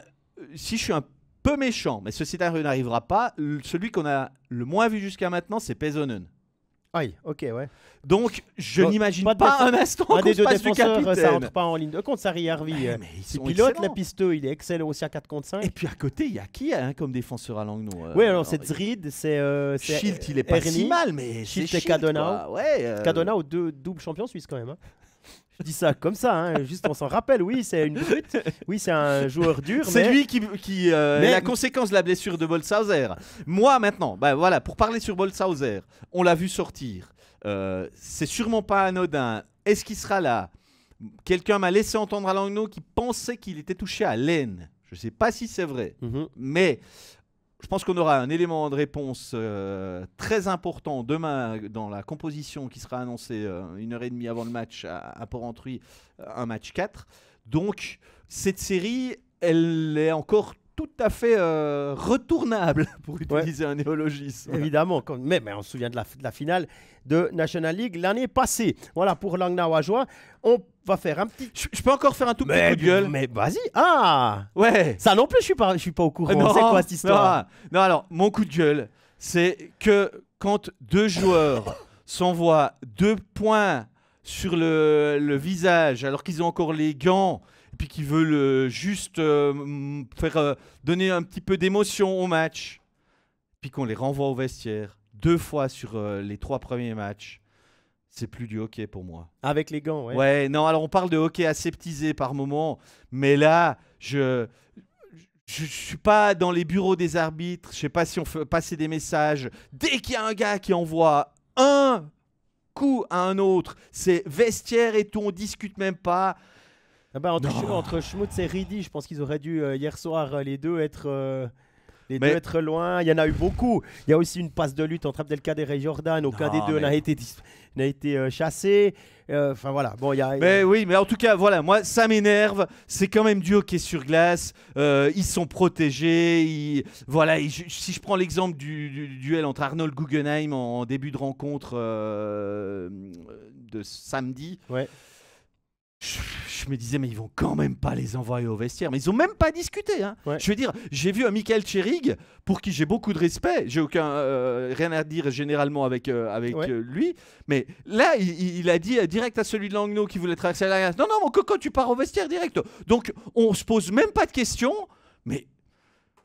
si je suis un peu méchant, mais ce scénario n'arrivera pas. celui qu'on a le moins vu jusqu'à maintenant, c'est Pezonen. Aïe, ok, ouais. Donc, je n'imagine pas, un instant qu'on défenseurs, euh, ça entre pas en ligne de compte, Sarri Harvey. Euh, mais ils Il sont pilote la piste il est excellent aussi à 4 contre 5. Et puis à côté, il y a qui hein, comme défenseur à langue euh, oui, alors c'est Zrid, c'est. Schilt, il est pas si mal, mais Schilt et Cadona. Ouais, Cadona, aux deux doubles champions suisses quand même. Hein. Je dis ça comme ça, hein. juste on s'en rappelle. Oui, c'est une brute. Oui, c'est un joueur dur. C'est lui qui, qui euh, la conséquence de la blessure de Bolshauser. Moi maintenant, bah, voilà, pour parler sur Bolshauser, on l'a vu sortir. Euh, c'est sûrement pas anodin. Est-ce qu'il sera là Quelqu'un m'a laissé entendre à Langnau qui pensait qu'il était touché à l'aine. Je ne sais pas si c'est vrai, mhm. mais je pense qu'on aura un élément de réponse euh, très important demain dans la composition qui sera annoncée euh, une heure et demie avant le match à, port port euh, un match 4. Donc, cette série, elle est encore tout à fait euh, retournable, pour utiliser un néologisme. Évidemment, quand mais on se souvient de la, de la finale de National League l'année passée. Voilà, pour Langnawajois, on va faire un petit... Je, je peux encore faire un tout petit coup de gueule Mais vas-y, ah Ouais Ça non plus, je suis pas, je suis pas au courant, c'est quoi cette histoire non, alors, mon coup de gueule, c'est que quand deux joueurs s'envoient deux points sur le, le visage alors qu'ils ont encore les gants puis qui veut juste euh, faire euh, donner un petit peu d'émotion au match, puis qu'on les renvoie au vestiaire deux fois sur euh, les trois premiers matchs, c'est plus du hockey pour moi. Avec les gants, ouais. Ouais, non, alors on parle de hockey aseptisé par moment, mais là, je je, suis pas dans les bureaux des arbitres, je sais pas si on fait passer des messages. Dès qu'il y a un gars qui envoie un coup à un autre, c'est vestiaire et tout, on discute même pas. Ah bah, entre, entre Schmutz et Ridi, je pense qu'ils auraient dû euh, hier soir euh, les deux être. Euh, les deux être loin, il y en a eu beaucoup. Il y a aussi une passe de lutte entre Abdelkader et Jordan. Aucun des deux n'a été, n'a été chassé. Enfin voilà. Bon, y a. Mais oui, mais en tout cas, voilà, moi, ça m'énerve. C'est quand même du hockey sur glace. ils sont protégés. voilà, si je prends l'exemple du, duel entre Arnold Guggenheim en, début de rencontre de samedi, Ouais. Je, me disais, mais ils vont quand même pas les envoyer au vestiaire. Mais ils ont même pas discuté. Hein. Je veux dire, j'ai vu un Michael Cherig, pour qui j'ai beaucoup de respect. J'ai aucun euh, rien à dire généralement avec, euh, avec euh, lui. Mais là, il, a dit direct à celui de Langnau qui voulait traverser la Non, non, mon coco, tu pars au vestiaire direct. Donc, on se pose même pas de questions. Mais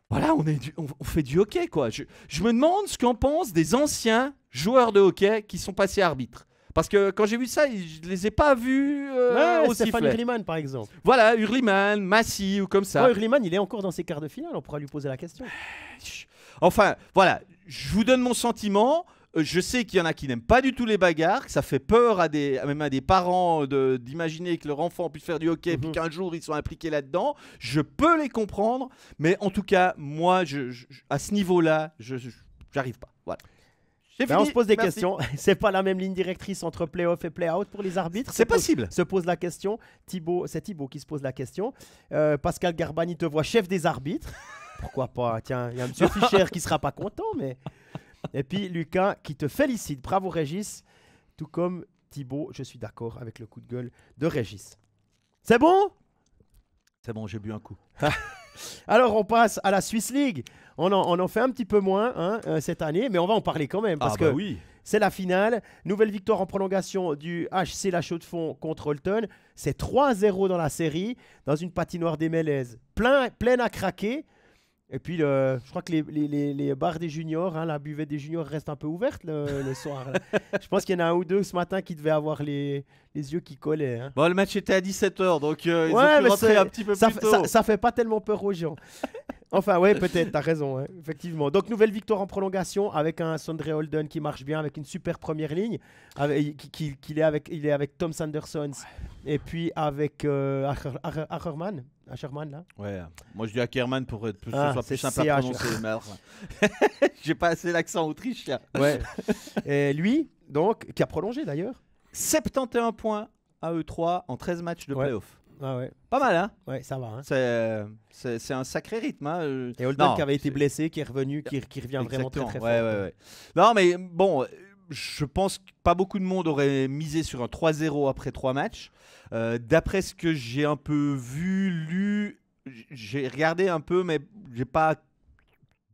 voilà, on, est on, fait du hockey, quoi. Je, me demande ce qu'en pense des anciens joueurs de hockey qui sont passés arbitres. Parce que quand j'ai vu ça, je les ai pas vus euh, Stéphane Hurliman, par exemple. Voilà, Hurliman, Massy ou comme ça. Ouais, il est encore dans ses quarts de finale, on pourra lui poser la question. Enfin, voilà, je vous donne mon sentiment. Euh, je sais qu'il y en a qui n'aiment pas du tout les bagarres, que ça fait peur à des, même à des parents d'imaginer que leur enfant puisse faire du hockey, et mhm. qu'un jour ils soient impliqués là-dedans. Je peux les comprendre, mais en tout cas, moi, je, à ce niveau-là, je j'arrive pas. Ben, on se pose des questions. questions. C'est pas la même ligne directrice entre play-off et play-out pour les arbitres. C'est possible. Se pose la question. Thibaut, c'est Thibaut qui se pose la question. Euh, Pascal Garbani te voit chef des arbitres. Pourquoi pas Tiens, il y a M. Fischer qui sera pas content, mais. Et puis Lucas qui te félicite. Bravo Régis. Tout comme Thibaut, je suis d'accord avec le coup de gueule de Régis. C'est bon C'est bon, j'ai bu un coup. Alors, on passe à la Swiss League. On en, fait un petit peu moins hein, euh, cette année, mais on va en parler quand même. Ah, parce bah que oui. c'est la finale. Nouvelle victoire en prolongation du HC La Chaux de Fonds contre Holton. C'est 3-0 dans la série, dans une patinoire des Mélèzes. Plein, pleine à craquer. Et puis, je crois que les, les, les, bars des juniors, hein, la buvette des juniors reste un peu ouverte le, soir. je pense qu'il y en a un ou deux ce matin qui devaient avoir les, les yeux qui collaient. Hein. Bon, le match était à 17h, donc euh, ils ont pu rentrer un petit peu plus tôt. Ça, ça fait pas tellement peur aux gens. Enfin, ouais, peut-être, t'as raison, effectivement. Donc, nouvelle victoire en prolongation avec un Sondre Holden qui marche bien, avec une super première ligne. Avec, qui, est avec, il est avec Tom Sanderson et puis avec euh, Ackerman. là Ouais, moi je dis Ackerman pour que ce ah, soit plus simple à prononcer. J'ai pas assez l'accent autrichien. Ouais. et lui, donc, qui a prolongé d'ailleurs, 71 points à e 3 en 13 matchs de ouais. playoff. Ah ouais. Pas mal, hein? Oui, ça va. Hein? C'est, un sacré rythme. Hein? Euh, Et Holden qui avait été blessé, qui est revenu, qui, revient vraiment très très fort. Ouais, ouais, Non, mais bon, euh, je pense que pas beaucoup de monde aurait misé sur un 3-0 après 3 matchs. Euh, d'après ce que j'ai un peu vu, lu, j'ai regardé un peu, mais j'ai pas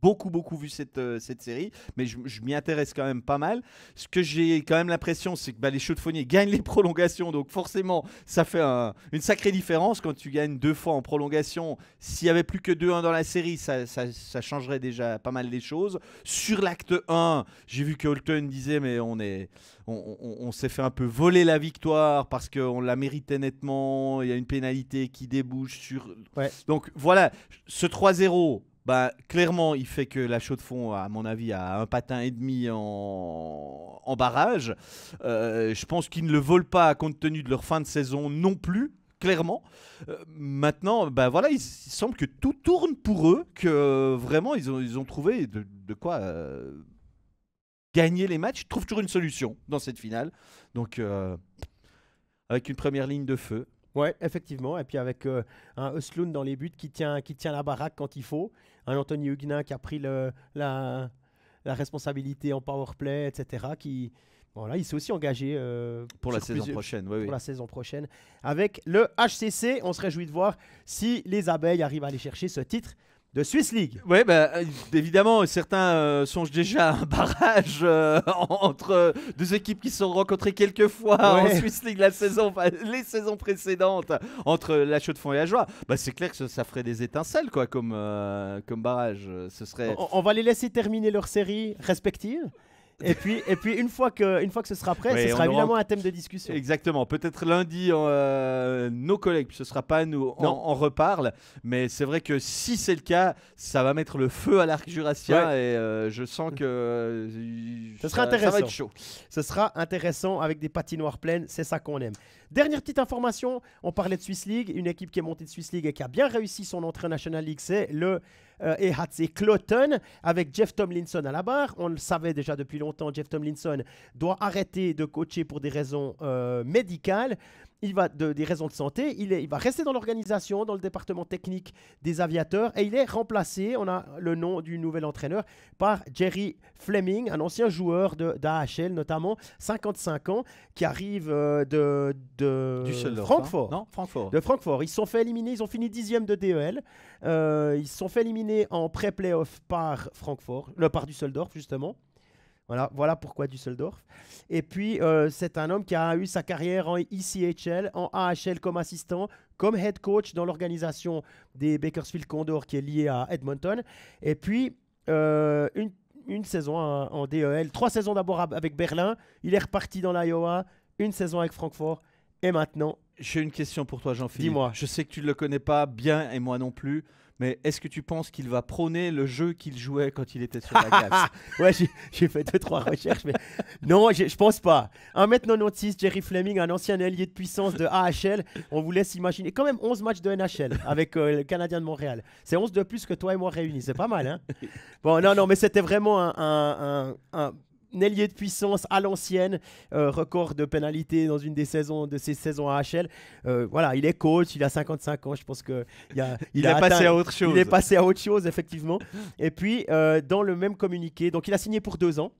beaucoup, beaucoup vu cette, euh, cette série, mais je, m'y intéresse quand même pas mal. Ce que j'ai quand même l'impression, c'est que bah, les les de fonniers gagnent les prolongations, donc forcément, ça fait une sacrée différence quand tu gagnes deux fois en prolongation. S'il y avait plus que 2-1 dans la série, ça, changerait déjà pas mal les choses. Sur l'acte 1, j'ai vu que Holton disait, mais on est... On, s'est fait un peu voler la victoire parce qu'on la méritait nettement. Il y a une pénalité qui débouche sur. Donc voilà, ce 3-0, bah, clairement, il fait que la chaux de fond, à mon avis, a un patin et demi en, barrage. Euh, je pense qu'ils ne le volent pas compte tenu de leur fin de saison non plus clairement. Euh, maintenant, ben voilà, il, semble que tout tourne pour eux, que euh, vraiment ils ont, ils ont trouvé de, quoi gagner les matchs. Ils trouvent toujours une solution dans cette finale. Donc, avec une première ligne de feu. Ouais, effectivement. Et puis avec un dans les buts qui tient, qui tient la baraque quand il faut un Anthony Huguenin qui a pris le, la, la responsabilité en powerplay, etc. Qui, voilà, il s'est aussi engagé euh, pour la saison prochaine. pour la saison prochaine avec le HCC. On se réjouit de voir si les abeilles arrivent à aller chercher ce titre de Swiss League. Oui, bah, euh, évidemment, certains euh, songent déjà à un barrage euh, entre deux équipes qui se sont rencontrées quelques fois en Swiss League la saison, les saisons précédentes entre la Chaux de Fonds et la Joie. Bah, c'est clair que ça, ferait des étincelles quoi, comme, comme barrage. Ce serait... on, va les laisser terminer leur série respectives et puis, et puis une, fois que, une fois que ce sera prêt, ce sera évidemment un thème de discussion. Exactement. Peut-être lundi, euh, nos collègues, ce sera pas nous, on, en reparle. Mais c'est vrai que si c'est le cas, ça va mettre le feu à l'arc jurassien et euh, je sens que euh, ça, sera intéressant. ça va être chaud. Ce sera intéressant avec des patinoires pleines, c'est ça qu'on aime. Dernière petite information, on parlait de Swiss League, une équipe qui est montée de Swiss League et qui a bien réussi son entrée en National League, c'est le euh, et Hatsé Cloton avec Jeff Tomlinson à la barre. On le savait déjà depuis longtemps, Jeff Tomlinson doit arrêter de coacher pour des raisons euh, médicales il va de, des raisons de santé, il, va rester dans l'organisation, dans le département technique des aviateurs, et il est remplacé, on a le nom du nouvel entraîneur, par Jerry Fleming, un ancien joueur d'AHL notamment, 55 ans, qui arrive euh, de, de hein. Francfort. De Francfort. Ils se sont fait éliminer, ils ont fini dixième de DEL. Euh, ils se sont fait éliminer en pré-playoff par Francfort, euh, par Düsseldorf justement. Voilà, pourquoi Düsseldorf. Et puis, euh, c'est un homme qui a eu sa carrière en ECHL, en AHL comme assistant, comme head coach dans l'organisation des Bakersfield Condors qui est liée à Edmonton. Et puis, euh, une, une, saison en DEL, trois saisons d'abord avec Berlin. Il est reparti dans l'Iowa, une saison avec Francfort. Et maintenant. J'ai une question pour toi, Jean-Philippe. Dis-moi. Je sais que tu ne le connais pas bien et moi non plus mais est-ce que tu penses qu'il va prôner le jeu qu'il jouait quand il était sur la glace Ouais, j'ai fait deux, trois recherches, mais non, je pense pas. 1,96 m Jerry Fleming, un ancien allié de puissance de AHL, on vous laisse imaginer. Quand même 11 matchs de NHL avec euh, le Canadien de Montréal. C'est 11 de plus que toi et moi réunis, c'est pas mal, hein Bon, non, non, mais c'était vraiment un ailier de puissance à l'ancienne, euh, record de pénalité dans une des saisons de ses saisons à HL. Euh, voilà, il est coach, il a 55 ans, je pense que il, a, il, est passé à autre chose. Il est passé à autre chose effectivement. et puis euh, dans le même communiqué, donc il a signé pour deux ans.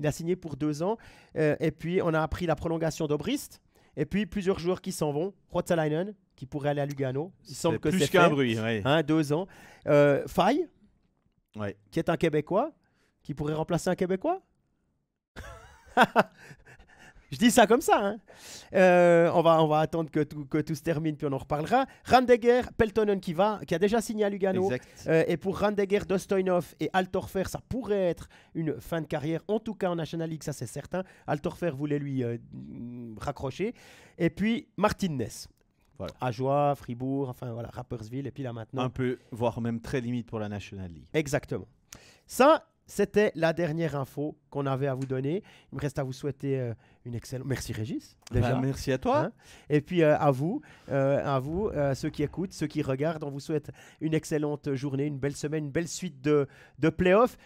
Il a signé pour deux ans. et puis on a appris la prolongation d'Obrist. Et puis plusieurs joueurs qui s'en vont. Rotsalainen qui pourrait aller à Lugano. Il semble que c'est plus qu'un bruit. Ouais. Hein, deux ans. Faille, qui est un Québécois, qui pourrait remplacer un Québécois. Je dis ça comme ça. Hein. Euh, on, va, on va attendre que tout, que tout se termine, puis on en reparlera. Randegger, Peltonen qui va, qui a déjà signé à Lugano. Euh, et pour Randegger, Dostoinov et Altorfer, ça pourrait être une fin de carrière. En tout cas, en National League, ça c'est certain. Altorfer voulait lui euh, raccrocher. Et puis Martinez. Voilà. Ajoie, Fribourg, enfin voilà, Rappersville. Et puis là maintenant. Un peu, voire même très limite pour la National League. Exactement. Ça, c'était la dernière info qu'on avait à vous donner. Il me reste à vous souhaiter euh, une excellente. Merci Régis. Déjà. merci à toi. Hein? Et puis euh, à vous, euh, à vous, ceux qui écoutent, ceux qui regardent, on vous souhaite une excellente journée, une belle semaine, une belle suite de, de playoffs.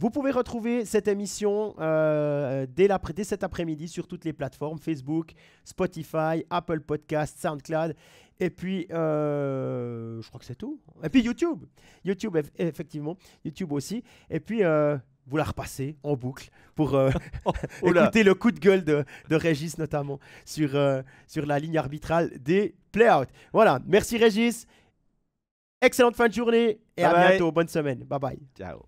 Vous pouvez retrouver cette émission euh, dès, cet après-midi sur toutes les plateformes Facebook, Spotify, Apple Podcast, SoundCloud. Et puis, euh, je crois que c'est tout. Et puis YouTube. YouTube, effectivement. YouTube aussi. Et puis, euh, vous la repassez en boucle pour oh, oh écouter le coup de gueule de, Régis, notamment, sur, sur la ligne arbitrale des play playouts. Voilà. Merci, Régis. Excellente fin de journée. Et à bientôt. Bonne semaine. Bye bye. Ciao.